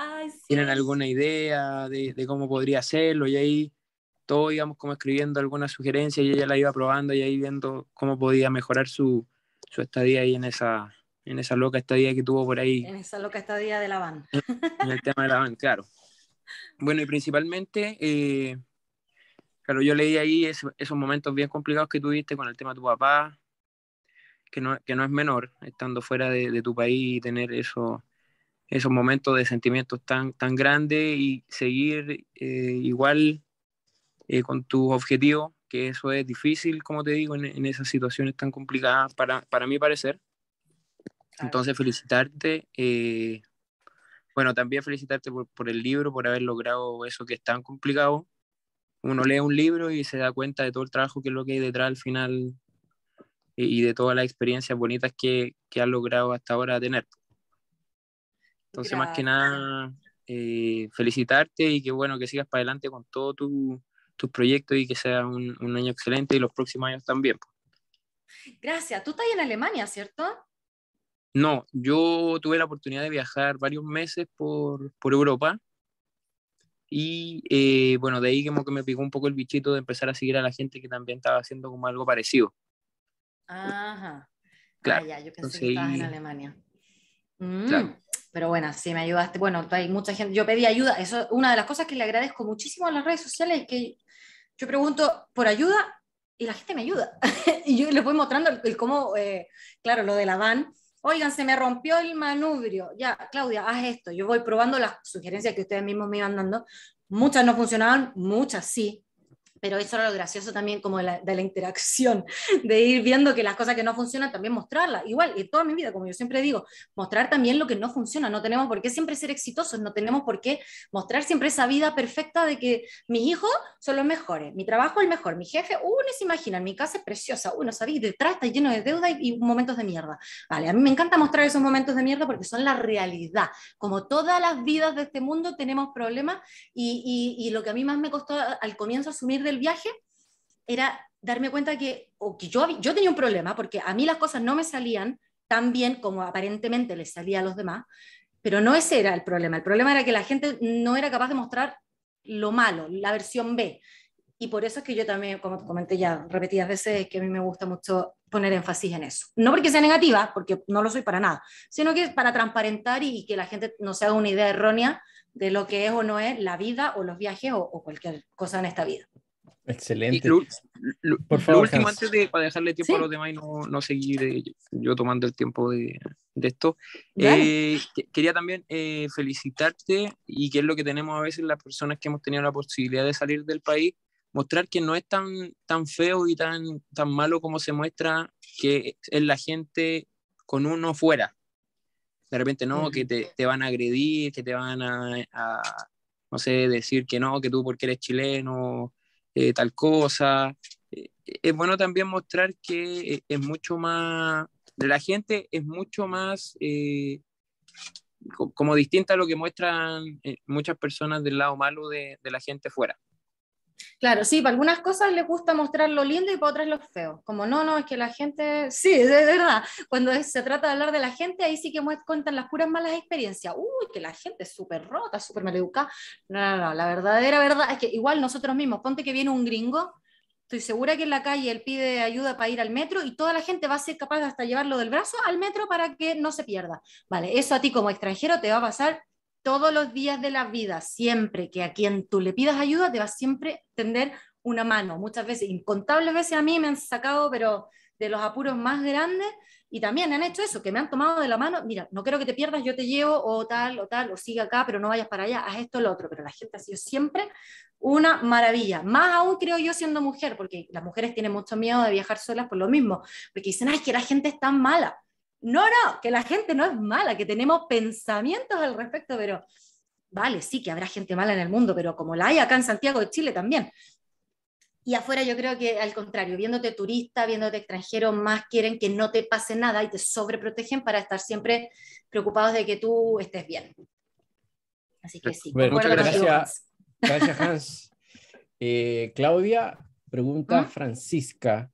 tienen alguna idea de, cómo podría hacerlo, y ahí todos íbamos como escribiendo alguna sugerencia y ella la iba probando y ahí viendo cómo podía mejorar su, estadía ahí en esa, en esa loca estadía que tuvo por ahí. En esa loca estadía de la van. en el tema de la van, claro. Bueno, y principalmente eh, Claro, yo leí ahí esos momentos bien complicados que tuviste con el tema de tu papá, que no, es menor, estando fuera de, tu país y tener eso, esos momentos de sentimientos tan, tan grandes y seguir eh, igual eh, con tus objetivos, que eso es difícil, como te digo, en, esas situaciones tan complicadas para, para mi parecer. Entonces, felicitarte. Eh, bueno, también felicitarte por, el libro, por haber logrado eso que es tan complicado uno lee un libro y se da cuenta de todo el trabajo que es lo que hay detrás al final y, de todas las experiencias bonitas que, que has logrado hasta ahora tener. Entonces, más que nada, eh, felicitarte y que bueno, que sigas para adelante con todos tus proyectos y que sea un, un, año excelente y los próximos años también. Gracias. Tú estás en Alemania, ¿cierto? No, yo tuve la oportunidad de viajar varios meses por, por Europa y eh, bueno, de ahí como que me picó un poco el bichito de empezar a seguir a la gente que también estaba haciendo como algo parecido. Ajá. Ah, claro. yo pensé que estabas en Alemania. Mm, claro. Pero bueno, sí, me ayudaste. Bueno, hay mucha gente. Yo pedí ayuda. Eso una de las cosas que le agradezco muchísimo a las redes sociales es que yo pregunto por ayuda y la gente me ayuda. *laughs* y yo les voy mostrando el, cómo, eh, claro, lo de la van Oigan, se me rompió el manubrio. Ya, Claudia, haz esto. Yo voy probando las sugerencias que ustedes mismos me iban dando. Muchas no funcionaban, muchas sí pero eso era lo gracioso también como de la, interacción, de ir viendo que las cosas que no funcionan también mostrarlas. Igual, y toda mi vida, como yo siempre digo, mostrar también lo que no funciona. No tenemos por qué siempre ser exitosos, no tenemos por qué mostrar siempre esa vida perfecta de que mis hijos son los mejores, mi trabajo el mejor, mi jefe, uno se imagina, mi casa es preciosa, uno uh, sabía, detrás está lleno de deuda y, momentos de mierda. Vale, a mí me encanta mostrar esos momentos de mierda porque son la realidad. Como todas las vidas de este mundo tenemos problemas y, y lo que a mí más me costó al comienzo asumir del viaje era darme cuenta que, yo, tenía un problema, porque a mí las cosas no me salían tan bien como aparentemente les salía a los demás, pero no ese era el problema. El problema era que la gente no era capaz de mostrar lo malo, la versión B. Y por eso es que yo también, como comenté ya repetidas veces, que a mí me gusta mucho poner énfasis en eso. No porque sea negativa, porque no lo soy para nada, sino que es para transparentar y que la gente no se haga una idea errónea de lo que es o no es la vida o los viajes o cualquier cosa en esta vida. Excelente. Por favor, lo último, antes de para dejarle tiempo a los demás y no, no seguir yo tomando el tiempo de, esto, eh, quería también eh, felicitarte y que es lo que tenemos a veces las personas que hemos tenido la posibilidad de salir del país, mostrar que no es tan, tan feo y tan, tan malo como se muestra que es la gente con uno fuera. De repente no, que te, te, van a agredir, que te van a, a, no sé, decir que no, que tú porque eres chileno eh, tal cosa. Eh, es bueno también mostrar que eh, es mucho más, de la gente es mucho más como distinta a lo que muestran muchas personas del lado malo de, de la gente fuera. Claro, sí, para algunas cosas les gusta mostrar lo lindo y para otras lo feo. Como no, no, es que la gente, sí, es verdad, cuando se trata de hablar de la gente, ahí sí que cuentan las puras malas experiencias. Uy, que la gente es súper rota, súper maleducada. No, no, no, la verdadera verdad es que igual nosotros mismos, ponte que viene un gringo, estoy segura que en la calle él pide ayuda para ir al metro y toda la gente va a ser capaz de hasta llevarlo del brazo al metro para que no se pierda. Vale, eso a ti como extranjero te va a pasar todos los días de la vida, siempre que a quien tú le pidas ayuda, te va siempre tender una mano. Muchas veces, incontables veces a mí me han sacado, pero de los apuros más grandes, y también han hecho eso, que me han tomado de la mano, mira, no quiero que te pierdas, yo te llevo, o tal, o tal, o sigue acá, pero no vayas para allá, haz esto, o lo otro, pero la gente ha sido siempre una maravilla, más aún creo yo siendo mujer, porque las mujeres tienen mucho miedo de viajar solas por lo mismo, porque dicen, ay, que la gente es tan mala, no, no, que la gente no es mala, que tenemos pensamientos al respecto, pero vale, sí que habrá gente mala en el mundo, pero como la hay acá en Santiago de Chile también. Y afuera yo creo que al contrario, viéndote turista, viéndote extranjero, más quieren que no te pase nada y te sobreprotegen para estar siempre preocupados de que tú estés bien. Así que sí. muchas gracias. Gracias, Hans. *laughs* Eh, Claudia, pregunta ¿Mm? Francisca.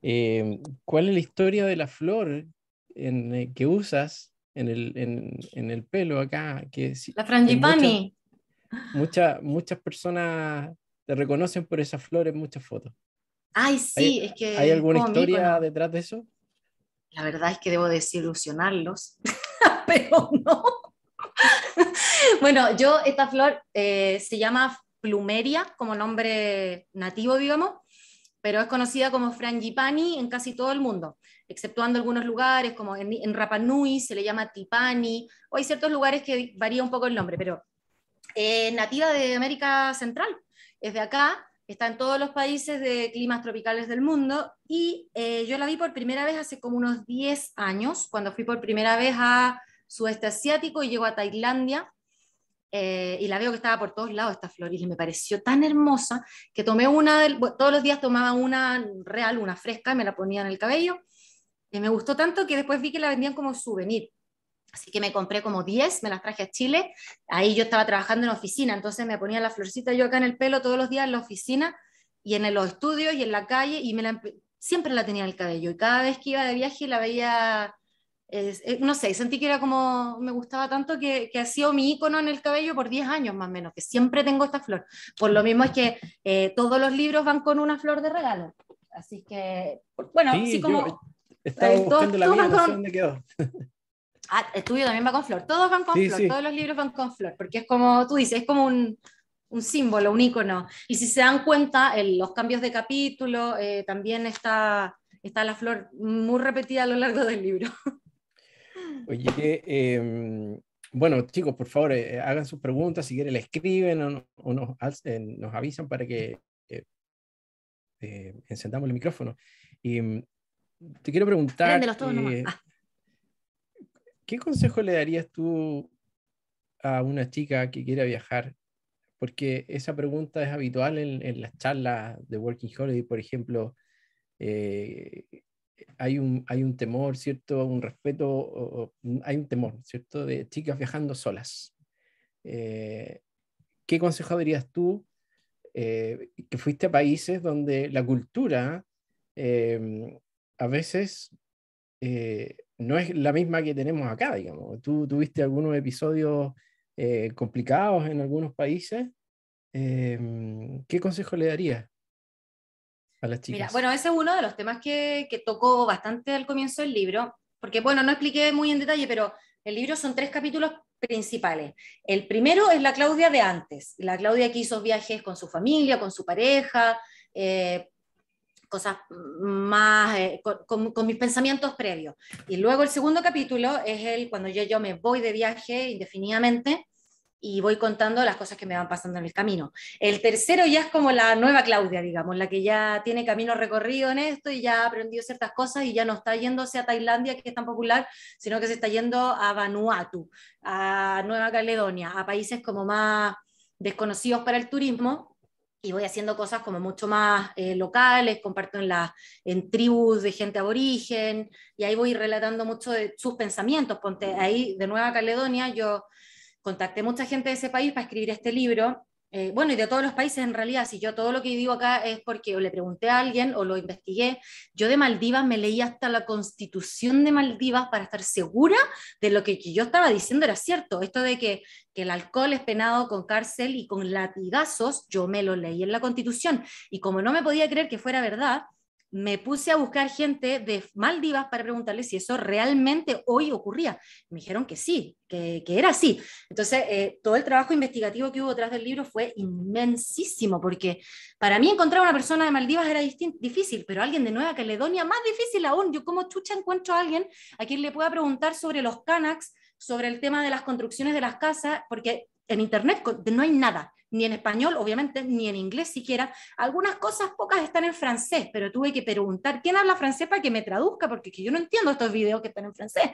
Eh, ¿Cuál es la historia de la flor en, eh, que usas en el, pelo acá. Que la frangipani. Muchas, personas te reconocen por esas flores en muchas fotos. Ay, sí, es que... ¿Hay alguna historia detrás de eso? La verdad es que debo desilusionarlos, *laughs* pero no. *laughs* bueno, yo esta flor eh, se llama plumeria como nombre nativo, digamos, pero es conocida como frangipani en casi todo el mundo, exceptuando algunos lugares, como en, Rapa Nui se le llama tipani, o hay ciertos lugares que varía un poco el nombre, pero eh, nativa de América Central, es de acá, está en todos los países de climas tropicales del mundo, y eh, yo la vi por primera vez hace como unos 10 años, cuando fui por primera vez a sudeste asiático y llego a Tailandia, eh, y la veo que estaba por todos lados esta flor y me pareció tan hermosa que tomé una, todos los días tomaba una real, una fresca, y me la ponía en el cabello y me gustó tanto que después vi que la vendían como souvenir. Así que me compré como 10, me las traje a Chile. Ahí yo estaba trabajando en oficina, entonces me ponía la florcita yo acá en el pelo todos los días en la oficina y en los estudios y en la calle y me siempre la tenía en el cabello. Y cada vez que iba de viaje la veía eh, no sé, sentí que era como, me gustaba tanto que, que ha sido mi icono en el cabello por 10 años más o menos, que siempre tengo esta flor. Por lo mismo es que eh, todos los libros van con una flor de regalo. Así que, bueno, sí, así como... Eh, Estaba la *laughs* Ah, el tuyo también va con flor. Todos van con flor, todos los libros van con flor, porque es como tú dices, es como un, un símbolo, un icono. Y si se dan cuenta, en los cambios de capítulo, también está, está la flor muy repetida a lo largo del libro. *laughs* Oye, em, bueno, chicos, por favor, eh, hagan sus preguntas, si quieren la escriben o, nos, eh, nos, avisan para que eh, encendamos el micrófono. Y em, te quiero preguntar, ah. ¿qué consejo le darías tú a una chica que quiere viajar? Porque esa pregunta es habitual en, las charlas de Working Holiday, por ejemplo hay un, temor, ¿cierto? Un respeto, mm, hay un temor, ¿cierto? De chicas viajando solas. Eh, ¿Qué consejo darías tú eh, que fuiste a países donde la cultura em, a veces eh, no es la misma que tenemos acá, digamos? ¿Tú tuviste algunos episodios complicados en algunos países? Em, ¿Qué consejo le darías? bueno, ese es uno de los temas que, tocó bastante al comienzo del libro, porque bueno, no expliqué muy en detalle, pero el libro son tres capítulos principales. El primero es la Claudia de antes, la Claudia que hizo viajes con su familia, con su pareja, eh, cosas más, eh, con, con, mis pensamientos previos. Y luego el segundo capítulo es el cuando yo, yo me voy de viaje indefinidamente y voy contando las cosas que me van pasando en el camino. El tercero ya es como la nueva Claudia, digamos, la que ya tiene camino recorrido en esto y ya ha aprendido ciertas cosas y ya no está yéndose a Tailandia, que es tan popular, sino que se está yendo a Vanuatu, a Nueva Caledonia, a países como más desconocidos para el turismo. Y voy haciendo cosas como mucho más eh, locales, comparto en, las en tribus de gente aborigen, y ahí voy relatando mucho de sus pensamientos. Ponte ahí de Nueva Caledonia, yo contacté mucha gente de ese país para escribir este libro. Eh, bueno, y de todos los países en realidad, si yo todo lo que digo acá es porque le pregunté a alguien o lo investigué, yo de Maldivas me leí hasta la constitución de Maldivas para estar segura de lo que yo estaba diciendo era cierto. Esto de que, que el alcohol es penado con cárcel y con latigazos, yo me lo leí en la constitución. Y como no me podía creer que fuera verdad, me puse a buscar gente de Maldivas para preguntarle si eso realmente hoy ocurría. Me dijeron que sí, que, era así. Entonces, eh, todo el trabajo investigativo que hubo detrás del libro fue inmensísimo, porque para mí encontrar a una persona de Maldivas era difícil, pero alguien de Nueva Caledonia más difícil aún. Yo como chucha encuentro a alguien a quien le pueda preguntar sobre los canax, sobre el tema de las construcciones de las casas, porque en Internet no hay nada ni en español, obviamente, ni en inglés siquiera. Algunas cosas pocas están en francés, pero tuve que preguntar quién habla francés para que me traduzca, porque yo no entiendo estos videos que están en francés.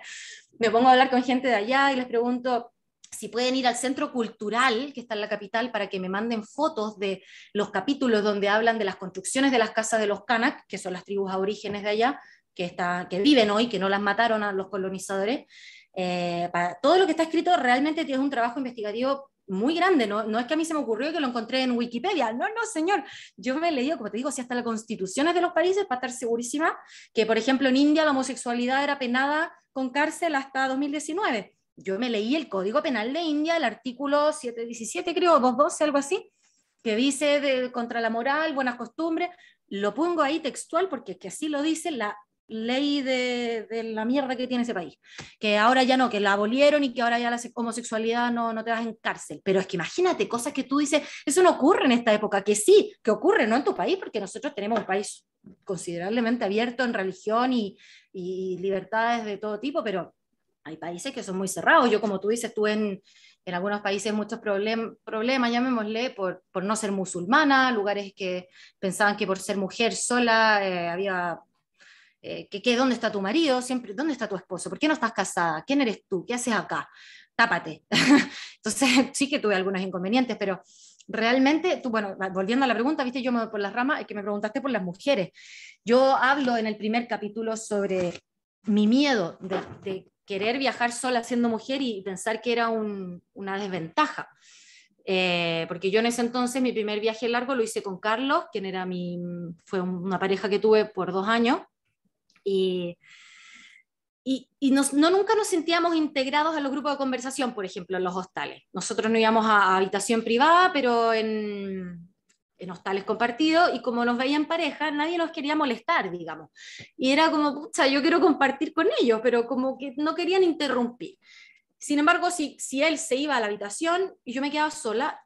Me pongo a hablar con gente de allá y les pregunto, si pueden ir al centro cultural que está en la capital para que me manden fotos de los capítulos donde hablan de las construcciones de las casas de los Kanak, que son las tribus aborígenes de allá, que, viven hoy, que no las mataron a los colonizadores. Eh, todo lo que está escrito realmente tiene un trabajo investigativo muy grande, no, no es que a mí se me ocurrió que lo encontré en Wikipedia, no, no, señor, yo me he leído, como te digo, si hasta las constituciones de los países, para estar segurísima, que por ejemplo en India la homosexualidad era penada con cárcel hasta 2019. Yo me leí el Código Penal de India, el artículo 717, creo, 212, algo así, que dice de, contra la moral, buenas costumbres, lo pongo ahí textual porque es que así lo dice la ley de, la mierda que tiene ese país. Que ahora ya no, que la abolieron y que ahora ya la homosexualidad no, no te vas en cárcel. Pero es que imagínate cosas que tú dices, eso no ocurre en esta época, que sí, que ocurre, no en tu país, porque nosotros tenemos un país considerablemente abierto en religión y, libertades de todo tipo, pero hay países que son muy cerrados. Yo, como tú dices, tú en, en algunos países muchos problem, problemas, llamémosle, por, por no ser musulmana, lugares que pensaban que por ser mujer sola eh, había eh, que, dónde está tu marido, siempre, dónde está tu esposo, por qué no estás casada, quién eres tú, qué haces acá, tápate. *laughs* Entonces sí que tuve algunos inconvenientes, pero realmente, tú, bueno, volviendo a la pregunta, viste, yo me voy por las ramas, es que me preguntaste por las mujeres. Yo hablo en el primer capítulo sobre mi miedo de, querer viajar sola siendo mujer y pensar que era una desventaja. Eh, porque yo en ese entonces mi primer viaje largo lo hice con Carlos, quien era mi, fue una pareja que tuve por dos años, eh, y, y no nunca nos sentíamos integrados a los grupos de conversación, por ejemplo, en los hostales. Nosotros no íbamos a, habitación privada, pero en, en hostales compartidos y como nos veían pareja, nadie nos quería molestar, digamos. Y era como, pucha, yo quiero compartir con ellos, pero como que no querían interrumpir. Sin embargo, si, si él se iba a la habitación y yo me quedaba sola,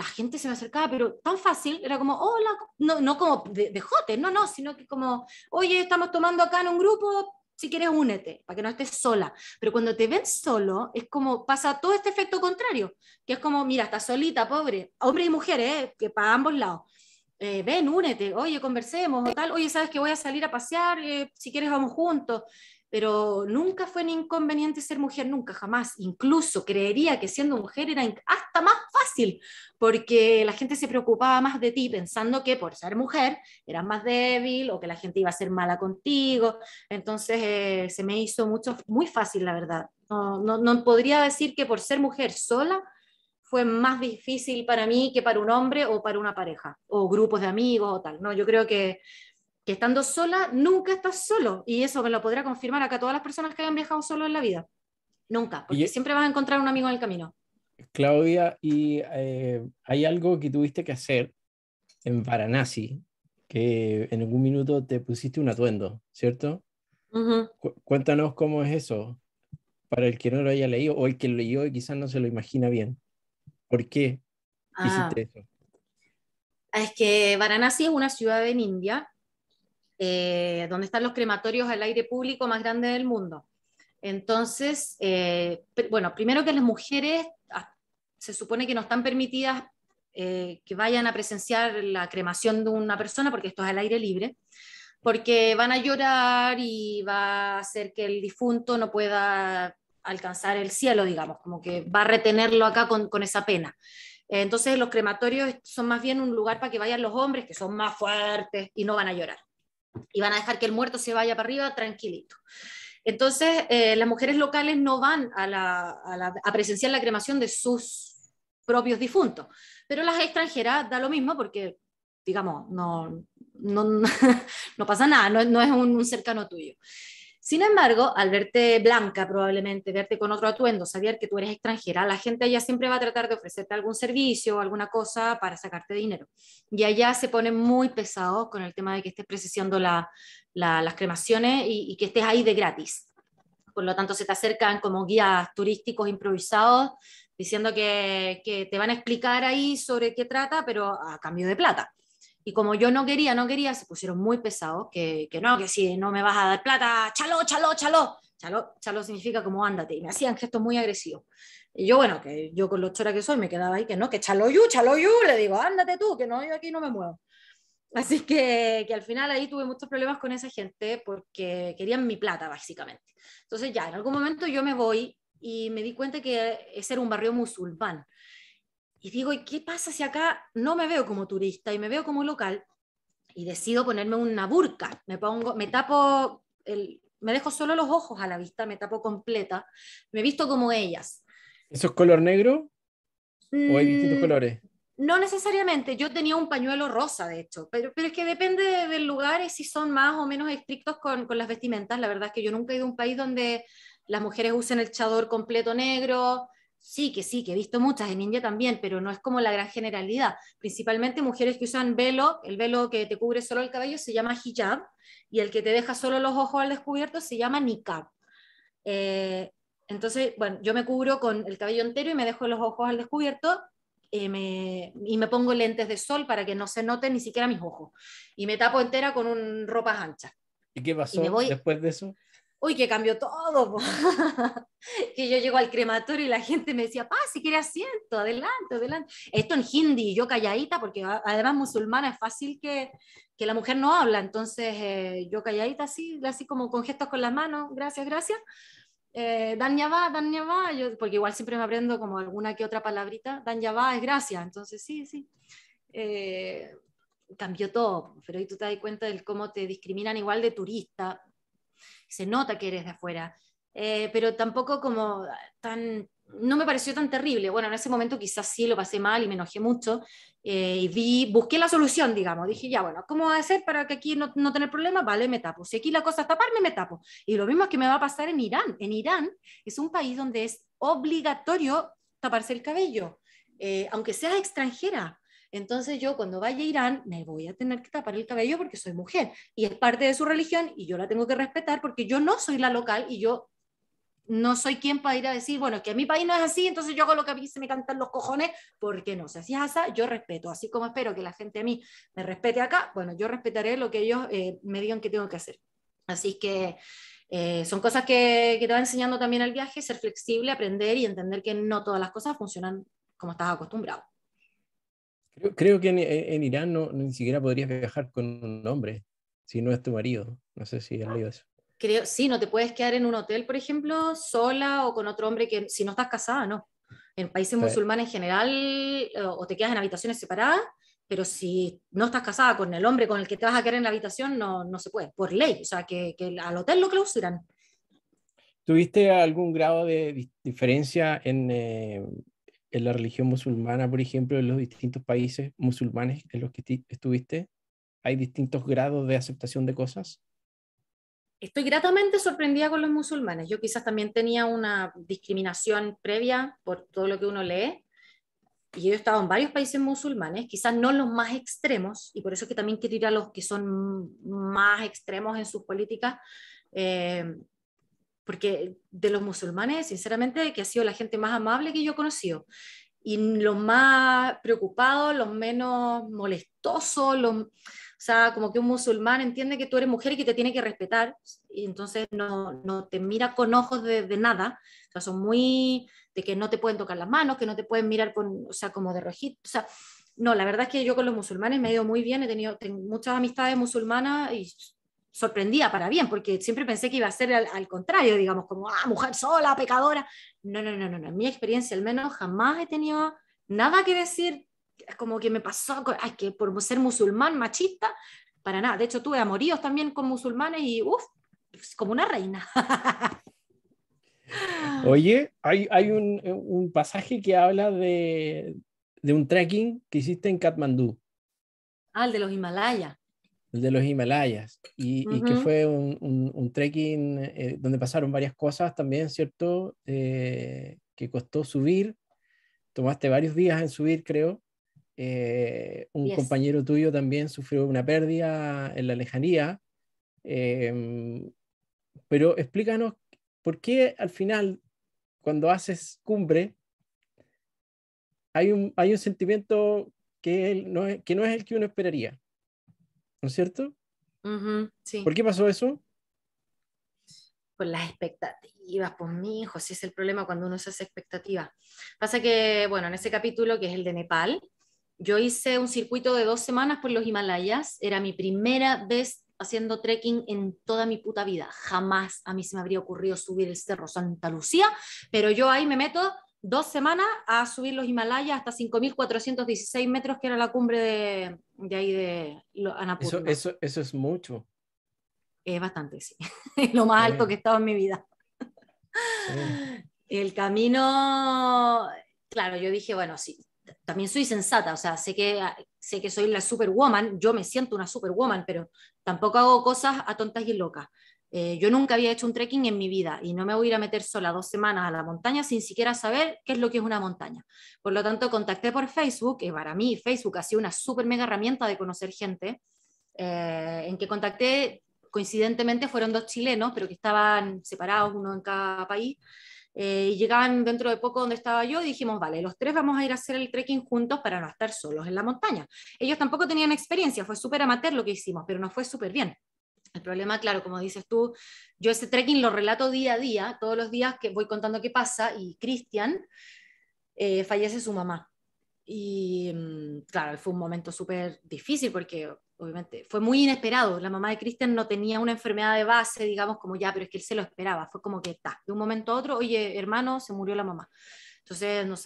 la gente se me acercaba, pero tan fácil, era como, hola, no, no como de, de jote, no, no, sino que como, oye, estamos tomando acá en un grupo, si quieres únete, para que no estés sola. Pero cuando te ven solo, es como pasa todo este efecto contrario, que es como, mira, estás solita, pobre, hombres y mujeres, ¿eh? que para ambos lados. Eh, ven, únete, oye, conversemos o tal, oye, sabes que voy a salir a pasear, eh, si quieres vamos juntos pero nunca fue un inconveniente ser mujer, nunca, jamás. Incluso creería que siendo mujer era hasta más fácil, porque la gente se preocupaba más de ti pensando que por ser mujer eras más débil o que la gente iba a ser mala contigo. Entonces eh, se me hizo mucho, muy fácil, la verdad. No, podría decir que por ser mujer sola fue más difícil para mí que para un hombre o para una pareja o grupos de amigos o tal. No, yo creo que que estando sola nunca estás solo. Y eso me lo podrá confirmar acá todas las personas que hayan viajado solo en la vida. Nunca, porque e- siempre vas a encontrar un amigo en el camino. Claudia, y eh, hay algo que tuviste que hacer en Varanasi, que en algún minuto te pusiste un atuendo, ¿cierto? cuéntanos cómo es eso, para el que no lo haya leído o el que lo leyó y quizás no se lo imagina bien. ¿Por qué ah. hiciste eso? Es que Varanasi es una ciudad en India eh, donde están los crematorios al aire público más grande del mundo. Entonces, eh, bueno, primero que las mujeres ah, se supone que no están permitidas eh, que vayan a presenciar la cremación de una persona, porque esto es al aire libre, porque van a llorar y va a hacer que el difunto no pueda alcanzar el cielo, digamos, como que va a retenerlo acá con esa pena. Entonces los crematorios son más bien un lugar para que vayan los hombres, que son más fuertes y no van a llorar y van a dejar que el muerto se vaya para arriba tranquilito. Entonces, eh, las mujeres locales no van a, presenciar la cremación de sus propios difuntos, pero las extranjeras da lo mismo porque, digamos, no, no, *laughs* pasa nada, no, es un, un cercano tuyo. Sin embargo, al verte blanca probablemente, verte con otro atuendo, saber que tú eres extranjera, la gente allá siempre va a tratar de ofrecerte algún servicio o alguna cosa para sacarte dinero. Y allá se ponen muy pesados con el tema de que estés precisando las cremaciones y, que estés ahí de gratis. Por lo tanto, se te acercan como guías turísticos improvisados diciendo que, te van a explicar ahí sobre qué trata, pero a cambio de plata. Y como yo no quería, no quería, se pusieron muy pesados, que, que no, que si no me vas a dar plata, chalo, chalo, chalo. Chalo, chalo significa como ándate. Y me hacían gestos muy agresivos. Y yo, bueno, que yo con los chora que soy me quedaba ahí, que no, que chalo yo le digo, ándate tú, que no, yo aquí no me muevo. Así que, que, al final ahí tuve muchos problemas con esa gente porque querían mi plata, básicamente. Entonces ya, en algún momento yo me voy y me di cuenta que ese era un barrio musulmán. Y digo, ¿y qué pasa si acá no me veo como turista y me veo como local? Y decido ponerme una burka, me pongo, me tapo, me dejo solo los ojos a la vista, me tapo completa, me visto como ellas. ¿Eso es color negro? ¿O hay distintos mm, colores? No necesariamente, yo tenía un pañuelo rosa, de hecho, pero, pero es que depende del lugar y si son más o menos estrictos con, con las vestimentas. La verdad es que yo nunca he ido a un país donde las mujeres usen el chador completo negro, Sí, que sí, que he visto muchas, en India también, pero no es como la gran generalidad. Principalmente mujeres que usan velo, el velo que te cubre solo el cabello se llama hijab y el que te deja solo los ojos al descubierto se llama niqab. Eh, entonces, bueno, yo me cubro con el cabello entero y me dejo los ojos al descubierto eh, y me pongo lentes de sol para que no se noten ni siquiera mis ojos. Y me tapo entera con un, ropas anchas. ¿Y qué pasó después de eso? uy, que cambió todo. *laughs* que yo llego al crematorio y la gente me decía, pa, si quiere asiento, adelante, adelante. Esto en hindi, yo calladita, porque además musulmana es fácil que, que la mujer no habla, entonces eh, yo calladita así, así como con gestos con las manos, gracias, gracias. Eh, dan va, va, yo, porque igual siempre me aprendo como alguna que otra palabrita, dan va es gracias, entonces sí, sí. Eh, cambió todo, pero ahí tú te das cuenta de cómo te discriminan igual de turista, se nota que eres de afuera, eh, pero tampoco como tan, no me pareció tan terrible. Bueno, en ese momento quizás sí lo pasé mal y me enojé mucho eh, y vi, busqué la solución, digamos. Dije, ya, bueno, ¿cómo va a hacer para que aquí no, no tener problemas? Vale, me tapo. Si aquí la cosa es taparme, me tapo. Y lo mismo es que me va a pasar en Irán. En Irán es un país donde es obligatorio taparse el cabello, eh, aunque seas extranjera. Entonces yo cuando vaya a Irán me voy a tener que tapar el cabello porque soy mujer y es parte de su religión y yo la tengo que respetar porque yo no soy la local y yo no soy quien para ir a decir, bueno, que a mi país no es así, entonces yo hago lo que a mí se me cantan los cojones, porque no, o sea, si es así, yo respeto, así como espero que la gente a mí me respete acá, bueno, yo respetaré lo que ellos eh, me digan que tengo que hacer. Así que eh, son cosas que, que, te va enseñando también el viaje, ser flexible, aprender y entender que no todas las cosas funcionan como estás acostumbrado creo que en, Irán no, ni siquiera podrías viajar con un hombre si no es tu marido. No sé si has leído eso. Creo, sí, no te puedes quedar en un hotel, por ejemplo, sola o con otro hombre que si no estás casada, no. En países musulmanes en general, eh, o te quedas en habitaciones separadas, pero si no estás casada con el hombre con el que te vas a quedar en la habitación, no, se puede, por ley. O sea, que, al hotel lo clausuran. ¿Tuviste algún grado de diferencia en, eh, en la religión musulmana, por ejemplo, en los distintos países musulmanes en los que estuviste, hay distintos grados de aceptación de cosas? Estoy gratamente sorprendida con los musulmanes. Yo quizás también tenía una discriminación previa por todo lo que uno lee. Y yo he estado en varios países musulmanes, quizás no los más extremos, y por eso es que también quiero ir a los que son más extremos en sus políticas, eh, porque de los musulmanes, sinceramente, que ha sido la gente más amable que yo he conocido. Y lo más preocupado, los menos molestosos, o sea, como que un musulmán entiende que tú eres mujer y que te tiene que respetar, y entonces no, no te mira con ojos de, nada, o sea, son muy de que no te pueden tocar las manos, que no te pueden mirar con, o sea, como de rojito, o sea, no, la verdad es que yo con los musulmanes me he ido muy bien, he tenido muchas amistades musulmanas y sorprendía para bien, porque siempre pensé que iba a ser al, contrario, digamos, como, ah, mujer sola, pecadora. No, no, no, no, En mi experiencia al menos jamás he tenido nada que decir, como que me pasó, ay, que por ser musulmán machista, para nada. De hecho, tuve amoríos también con musulmanes y, uff, pues, como una reina. *laughs* Oye, hay, hay un, un, pasaje que habla de, de un trekking que hiciste en Katmandú. Ah, el de los Himalayas el de los Himalayas, y, que fue un, un, trekking eh, donde pasaron varias cosas también, ¿cierto? Eh, que costó subir, tomaste varios días en subir, creo. Eh, un compañero tuyo también sufrió una pérdida en la lejanía. Em, pero explícanos por qué al final, cuando haces cumbre, hay un, hay un sentimiento que, no es, que no es el que uno esperaría. ¿no es cierto? sí. ¿Por qué pasó eso? Por las expectativas, por pues, mi hijo, si es el problema cuando uno se hace expectativas. Pasa que, bueno, en ese capítulo que es el de Nepal, yo hice un circuito de dos semanas por los Himalayas, era mi primera vez haciendo trekking en toda mi puta vida. Jamás a mí se me habría ocurrido subir el Cerro Santa Lucía, pero yo ahí me meto dos semanas a subir los Himalayas hasta 5.416 metros, que era la cumbre de, de ahí de Anapurna. Eso, es mucho. Es bastante, sí. Es *laughs* lo más alto que he estado en mi vida. El camino, claro, yo dije, bueno, sí, también soy sensata, o sea, sé que, sé que soy la superwoman, yo me siento una superwoman, pero tampoco hago cosas a tontas y locas. Eh, yo nunca había hecho un trekking en mi vida y no me voy a ir a meter sola dos semanas a la montaña sin siquiera saber qué es lo que es una montaña. Por lo tanto, contacté por Facebook, que para mí Facebook ha sido una súper mega herramienta de conocer gente, eh, en que contacté, coincidentemente fueron dos chilenos, pero que estaban separados, uno en cada país. Eh, y llegaban dentro de poco donde estaba yo y dijimos, vale, los tres vamos a ir a hacer el trekking juntos para no estar solos en la montaña. Ellos tampoco tenían experiencia, fue súper amateur lo que hicimos, pero nos fue súper bien. El problema, claro, como dices tú, yo ese trekking lo relato día a día, todos los días que voy contando qué pasa y Cristian eh, fallece su mamá. Y mm, claro, fue un momento súper difícil porque obviamente fue muy inesperado. La mamá de Cristian no tenía una enfermedad de base, digamos, como ya, pero es que él se lo esperaba. Fue como que está, de un momento a otro, oye, hermano, se murió la mamá. Entonces, no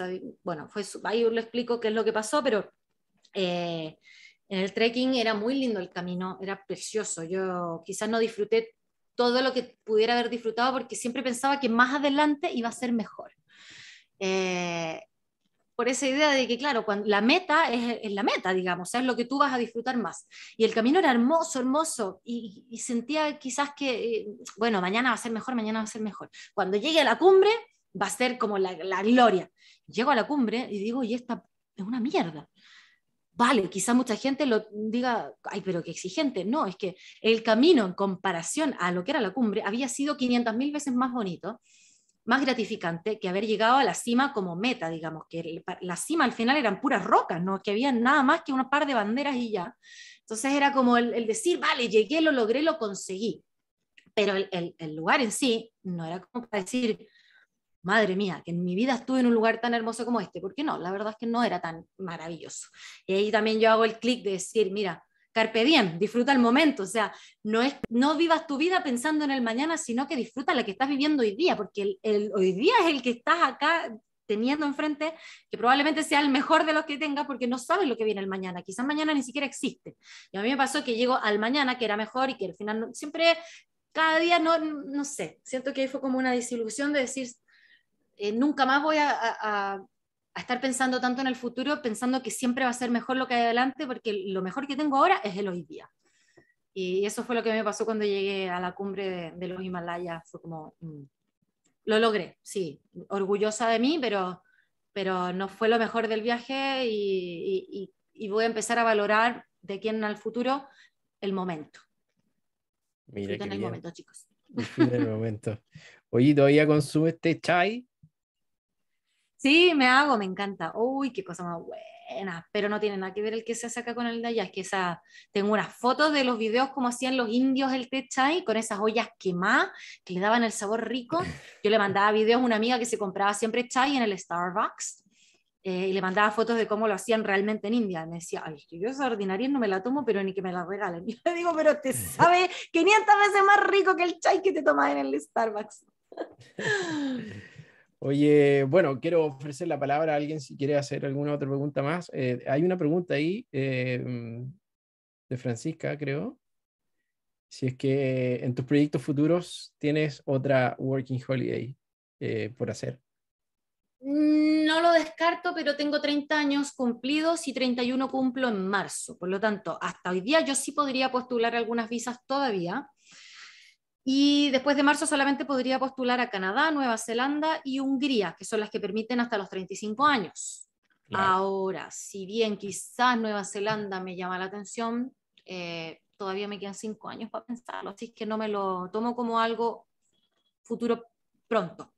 bueno, ahí lo explico qué es lo que pasó, pero... Eh, en el trekking era muy lindo el camino, era precioso. Yo quizás no disfruté todo lo que pudiera haber disfrutado porque siempre pensaba que más adelante iba a ser mejor. Eh, por esa idea de que, claro, la meta es, la meta, digamos, es lo que tú vas a disfrutar más. Y el camino era hermoso, hermoso, y, sentía quizás que, eh, bueno, mañana va a ser mejor, mañana va a ser mejor. Cuando llegue a la cumbre, va a ser como la, la gloria. Llego a la cumbre y digo, y esta es una mierda vale, quizá mucha gente lo diga, ay, pero qué exigente. No, es que el camino en comparación a lo que era la cumbre había sido 500.000 veces más bonito, más gratificante que haber llegado a la cima como meta, digamos, que la cima al final eran puras rocas, no que había nada más que un par de banderas y ya. Entonces era como el, decir, vale, llegué, lo logré, lo conseguí. Pero el, el lugar en sí no era como para decir, madre mía, que en mi vida estuve en un lugar tan hermoso como este, porque no, la verdad es que no era tan maravilloso. Y ahí también yo hago el clic de decir, mira, carpe diem, disfruta el momento, o sea, no, es, no vivas tu vida pensando en el mañana, sino que disfruta la que estás viviendo hoy día, porque el, hoy día es el que estás acá teniendo enfrente, que probablemente sea el mejor de los que tengas, porque no sabes lo que viene el mañana, quizás mañana ni siquiera existe. Y a mí me pasó que llego al mañana, que era mejor y que al final siempre... Cada día no, no sé, siento que ahí fue como una desilusión de decir, eh, nunca más voy a, estar pensando tanto en el futuro, pensando que siempre va a ser mejor lo que hay adelante, porque lo mejor que tengo ahora es el hoy día. Y eso fue lo que me pasó cuando llegué a la cumbre de, los Himalayas. Fue como, mm, lo logré, sí, orgullosa de mí, pero, pero no fue lo mejor del viaje y, voy a empezar a valorar de quién al futuro el momento. Mira en el momento, chicos. En el momento. Oye, ¿todavía consume este chai? Sí, me hago, me encanta. Uy, qué cosa más buena. Pero no tiene nada que ver el que se saca con el de Es que esa, tengo unas fotos de los videos como hacían los indios el té chai con esas ollas quemadas que le daban el sabor rico. Yo le mandaba videos a una amiga que se compraba siempre chai en el Starbucks. Eh, y le mandaba fotos de cómo lo hacían realmente en India. Me decía, ay, yo esa ordinaria no me la tomo, pero ni que me la regalen. *laughs* Yo le digo, pero te *laughs* sabe 500 veces más rico que el chai que te tomas en el Starbucks. *laughs* Oye, bueno, quiero ofrecer la palabra a alguien si quiere hacer alguna otra pregunta más. Eh, hay una pregunta ahí eh, mm, de Francisca, creo. Si es que en tus proyectos futuros tienes otra Working Holiday eh, por hacer. No lo descarto, pero tengo 30 años cumplidos y 31 cumplo en marzo. Por lo tanto, hasta hoy día yo sí podría postular algunas visas todavía y después de marzo solamente podría postular a Canadá, Nueva Zelanda y Hungría, que son las que permiten hasta los 35 años. Ahora, si bien quizás Nueva Zelanda me llama la atención, eh, todavía me quedan cinco años para pensarlo, así que no me lo tomo como algo futuro pronto.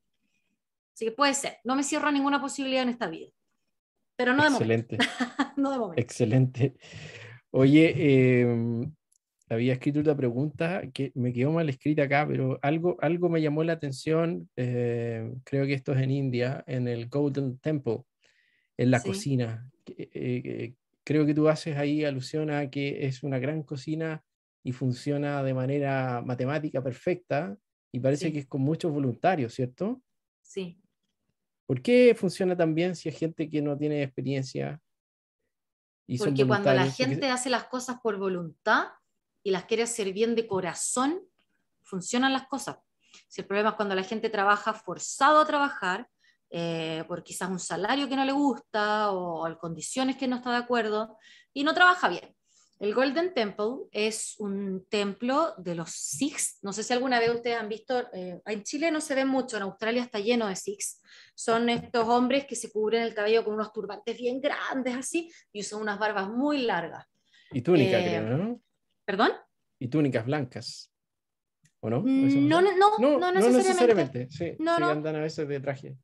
Así que puede ser, no me cierro ninguna posibilidad en esta vida, pero no de Excelente. *laughs* no de momento. Excelente. Oye, eh, había escrito otra pregunta que me quedó mal escrita acá, pero algo, algo me llamó la atención, eh, creo que esto es en India, en el Golden Temple, en la cocina. Eh, eh, creo que tú haces ahí alusión a que es una gran cocina y funciona de manera matemática perfecta y parece que es con muchos voluntarios, ¿cierto? Sí. ¿Por qué funciona tan bien si hay gente que no tiene experiencia? Y Porque cuando la gente hace las cosas por voluntad, y las quiere hacer bien de corazón, funcionan las cosas. Si el problema es cuando la gente trabaja forzado a trabajar, eh, por quizás un salario que no le gusta o, condiciones que no está de acuerdo, y no trabaja bien. El Golden Temple es un templo de los Sikhs. No sé si alguna vez ustedes han visto, eh, en Chile no se ve mucho, en Australia está lleno de Sikhs. Son estos hombres que se cubren el cabello con unos turbantes bien grandes así y usan unas barbas muy largas. Y tú, eh, creo, ¿no? ¿Perdón? Y túnicas blancas. ¿O no? Mm, no, no, no, no, necesariamente. Sí, no, a veces de traje.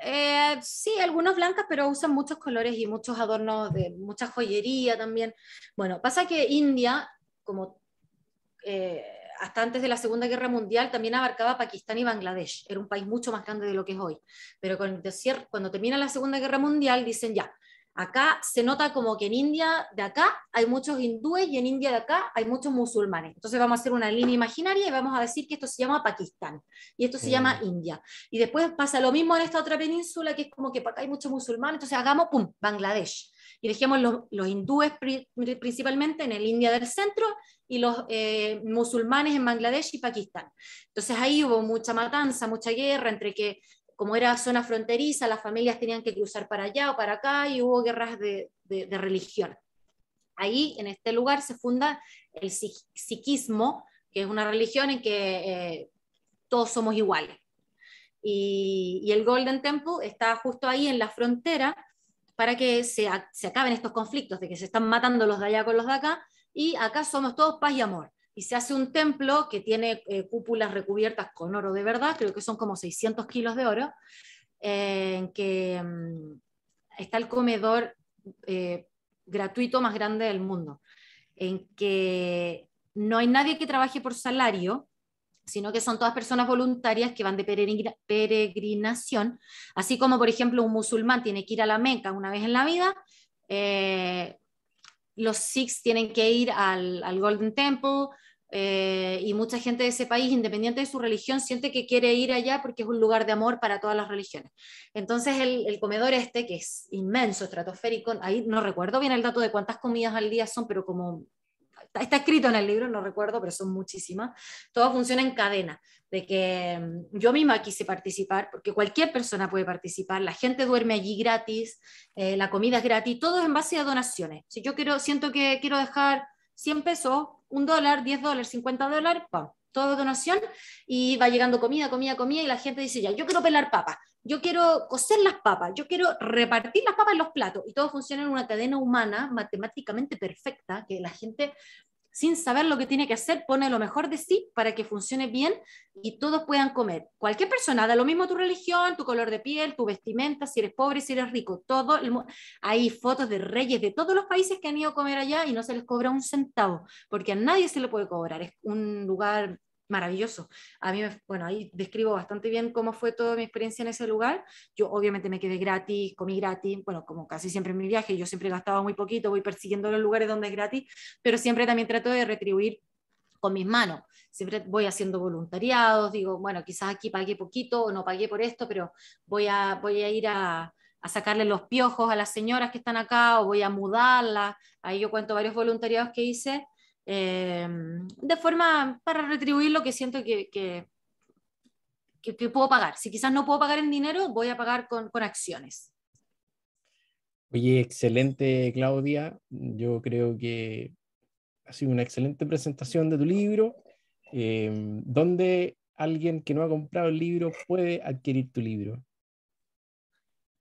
Eh, sí, algunos blancas, pero usan muchos colores y muchos adornos de mucha joyería también. Bueno, pasa que India, como eh, hasta antes de la Segunda Guerra Mundial, también abarcaba Pakistán y Bangladesh. Era un país mucho más grande de lo que es hoy. Pero cuando termina la Segunda Guerra Mundial, dicen ya, Acá se nota como que en India de acá hay muchos hindúes y en India de acá hay muchos musulmanes. Entonces vamos a hacer una línea imaginaria y vamos a decir que esto se llama Pakistán y esto se llama mm. India. Y después pasa lo mismo en esta otra península que es como que acá hay muchos musulmanes, entonces hagamos, ¡pum!, Bangladesh. Y dejemos los, hindúes principalmente en el India del centro y los eh, musulmanes en Bangladesh y Pakistán. Entonces ahí hubo mucha matanza, mucha guerra entre que como era zona fronteriza, las familias tenían que cruzar para allá o para acá y hubo guerras de, religión. Ahí, en este lugar, se funda el psiquismo, que es una religión en que eh, todos somos iguales. Y, el Golden Temple está justo ahí en la frontera para que se acaben estos conflictos de que se están matando los de allá con los de acá y acá somos todos paz y amor y se hace un templo que tiene eh, cúpulas recubiertas con oro de verdad, creo que son como 600 kilos de oro, eh, en que mm, está el comedor eh, gratuito más grande del mundo, en que no hay nadie que trabaje por salario, sino que son todas personas voluntarias que van de peregrinación, así como por ejemplo un musulmán tiene que ir a la Meca una vez en la vida, los Sikhs tienen que ir al, al Golden Temple, eh, y mucha gente de ese país, independiente de su religión, siente que quiere ir allá porque es un lugar de amor para todas las religiones. Entonces el, comedor este, que es inmenso, estratosférico, ahí no recuerdo bien el dato de cuántas comidas al día son, pero como está, escrito en el libro, no recuerdo, pero son muchísimas, todo funciona en cadena, de que mm, yo misma quise participar, porque cualquier persona puede participar, la gente duerme allí gratis, eh, la comida es gratis, todo es en base a donaciones. Si yo quiero, siento que quiero dejar 100 pesos, un dólar, 10 dólares, 50 dólares, ¡pum! todo donación y va llegando comida, comida, comida y la gente dice ya, yo quiero pelar papas, yo quiero cocer las papas, yo quiero repartir las papas en los platos y todo funciona en una cadena humana matemáticamente perfecta que la gente sin saber lo que tiene que hacer, pone lo mejor de sí para que funcione bien y todos puedan comer. Cualquier persona, da lo mismo tu religión, tu color de piel, tu vestimenta, si eres pobre, si eres rico, todo. Hay fotos de reyes de todos los países que han ido a comer allá y no se les cobra un centavo, porque a nadie se le puede cobrar. Es un lugar maravilloso. A mí, bueno, ahí describo bastante bien cómo fue toda mi experiencia en ese lugar. Yo obviamente me quedé gratis, comí gratis, bueno, como casi siempre en mi viaje, yo siempre gastaba muy poquito, voy persiguiendo los lugares donde es gratis, pero siempre también trato de retribuir con mis manos. Siempre voy haciendo voluntariados, digo, bueno, quizás aquí pagué poquito o no pagué por esto, pero voy a, voy a ir a, a sacarle los piojos a las señoras que están acá o voy a mudarlas. Ahí yo cuento varios voluntariados que hice Em, de forma para retribuir lo que siento que, que, puedo pagar. Si quizás no puedo pagar en dinero, voy a pagar con, acciones. Oye, excelente Claudia. Yo creo que ha sido una excelente presentación de tu libro. Em, ¿Dónde alguien que no ha comprado el libro puede adquirir tu libro?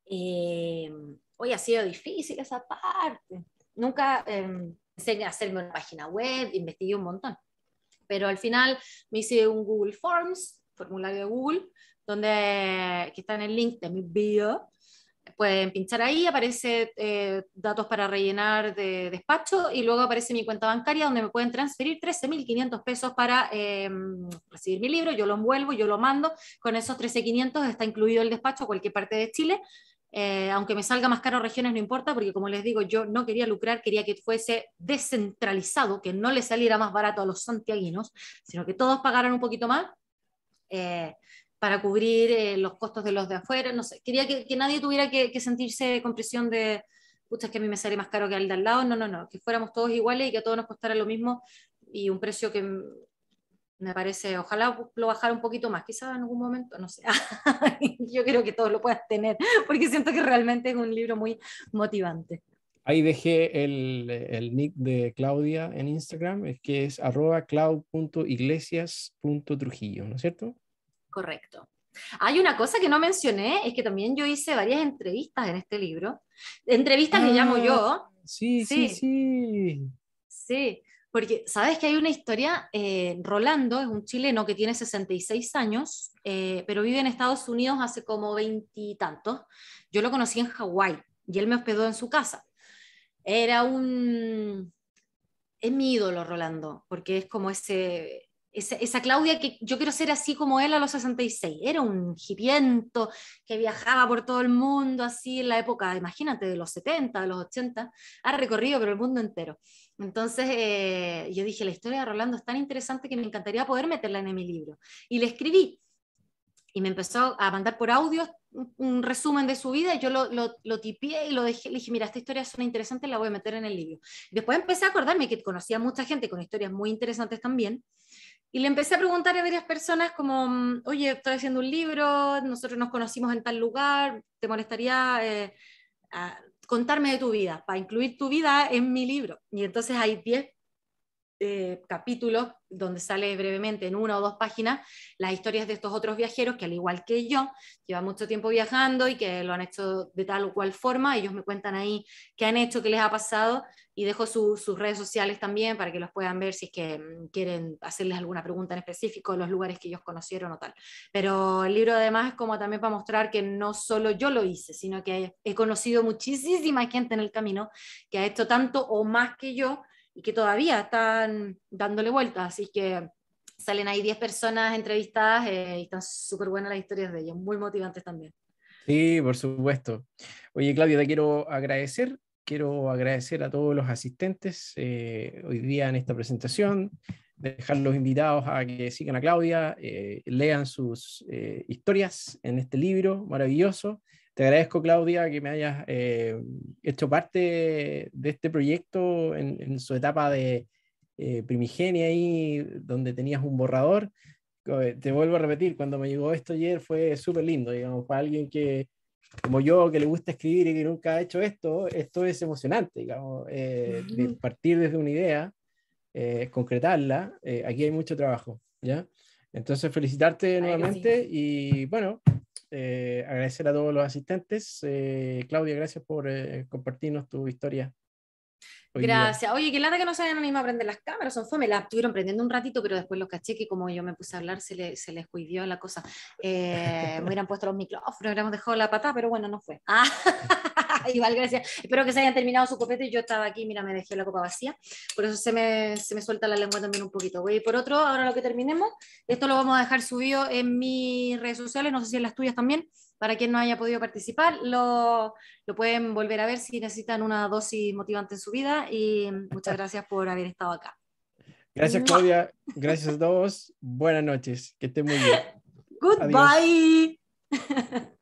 hoy em, ha sido difícil esa parte. Nunca, pensé a hacerme una página web, investigué un montón. Pero al final me hice un Google Forms, formulario de Google, donde, que está en el link de mi bio. Pueden pinchar ahí, aparece eh, datos para rellenar de despacho y luego aparece mi cuenta bancaria donde me pueden transferir 13.500 pesos para em, recibir mi libro. Yo lo envuelvo, yo lo mando. Con esos 13.500 está incluido el despacho a cualquier parte de Chile eh, aunque me salga más caro regiones, no importa, porque como les digo, yo no quería lucrar, quería que fuese descentralizado, que no le saliera más barato a los santiaguinos, sino que todos pagaran un poquito más eh, para cubrir eh, los costos de los de afuera. No sé, quería que, nadie tuviera que, sentirse con presión de, pucha, es que a mí me sale más caro que al de al lado. No, no, no, que fuéramos todos iguales y que a todos nos costara lo mismo y un precio que me parece, ojalá lo bajara un poquito más, quizá en algún momento, no sé, *laughs* yo creo que todos lo puedas tener, porque siento que realmente es un libro muy motivante. Ahí dejé el, el nick de Claudia en Instagram, es que es arroba cloud.iglesias.trujillo, ¿no es cierto? Correcto. Hay una cosa que no mencioné, es que también yo hice varias entrevistas en este libro, entrevistas que llamo ah, yo. sí, sí. Sí, sí porque sabes que hay una historia, eh, Rolando es un chileno que tiene 66 años, eh, pero vive en Estados Unidos hace como veintitantos. Yo lo conocí en Hawái y él me hospedó en su casa. Era un... Es mi ídolo, Rolando, porque es como ese esa, Claudia que yo quiero ser así como él a los 66. Era un hipiento que viajaba por todo el mundo, así en la época, imagínate, de los 70, de los 80. Ha recorrido pero el mundo entero. Entonces eh, yo dije, la historia de Rolando es tan interesante que me encantaría poder meterla en mi libro. Y le escribí y me empezó a mandar por audio un resumen de su vida y yo lo, lo, tipié y lo dejé, le dije, mira, esta historia es suena interesante, la voy a meter en el libro. Después empecé a acordarme que conocía a mucha gente con historias muy interesantes también y le empecé a preguntar a varias personas como, mm, oye, estoy haciendo un libro, nosotros nos conocimos en tal lugar, ¿te molestaría eh, contarme de tu vida, para incluir tu vida en mi libro? Y entonces hay 10 eh, capítulos donde sale brevemente en una o dos páginas las historias de estos otros viajeros que al igual que yo llevan mucho tiempo viajando y que lo han hecho de tal o cual forma, ellos me cuentan ahí qué han hecho, qué les ha pasado y dejo sus redes sociales también para que los puedan ver si es que mm, quieren hacerles alguna pregunta en específico los lugares que ellos conocieron o tal. Pero el libro además es como también para mostrar que no solo yo lo hice, sino que he conocido muchísima gente en el camino que ha hecho tanto o más que yo y que todavía están dándole vueltas. Así que salen ahí 10 personas entrevistadas eh, y están súper buenas las historias de ellos, muy motivantes también. Sí, por supuesto. Oye, Claudia, te quiero agradecer. Quiero agradecer a todos los asistentes eh, hoy día en esta presentación, dejar los invitados a que sigan a Claudia, eh, lean sus historias en este libro maravilloso. Te agradezco, Claudia, que me hayas eh, hecho parte de este proyecto en, su etapa de eh, primigenia, ahí donde tenías un borrador. Eh, te vuelvo a repetir, cuando me llegó esto ayer fue súper lindo, digamos, para alguien que, como yo, que le gusta escribir y que nunca ha hecho esto, esto es emocionante, digamos, partir desde una idea, concretarla, aquí hay mucho trabajo, ¿ya? Entonces, felicitarte nuevamente y bueno, eh, agradecer a todos los asistentes. Eh, Claudia, gracias por eh, compartirnos tu historia. gracias. Oye, qué lata que no se hayan animado a prender las cámaras, son fome, las estuvieron prendiendo un ratito, pero después los caché que como yo me puse a hablar se, le, se les cuidió la cosa. me hubieran puesto los micrófonos, hubiéramos dejado la patada, pero bueno, no fue. Ah. *laughs* *laughs* igual gracias. Espero que se hayan terminado su copete. Yo estaba aquí, mira, me dejé la copa vacía. Por eso se me, se me suelta la lengua también un poquito. Voy por otro, ahora lo que terminemos. Esto lo vamos a dejar subido en mis redes sociales, no sé si en las tuyas también. Para quien no haya podido participar, lo, lo pueden volver a ver si necesitan una dosis motivante en su vida. Y muchas gracias por haber estado acá. Gracias, Claudia. Gracias a todos. Buenas noches. Que estén muy bien. *laughs* Goodbye. *laughs*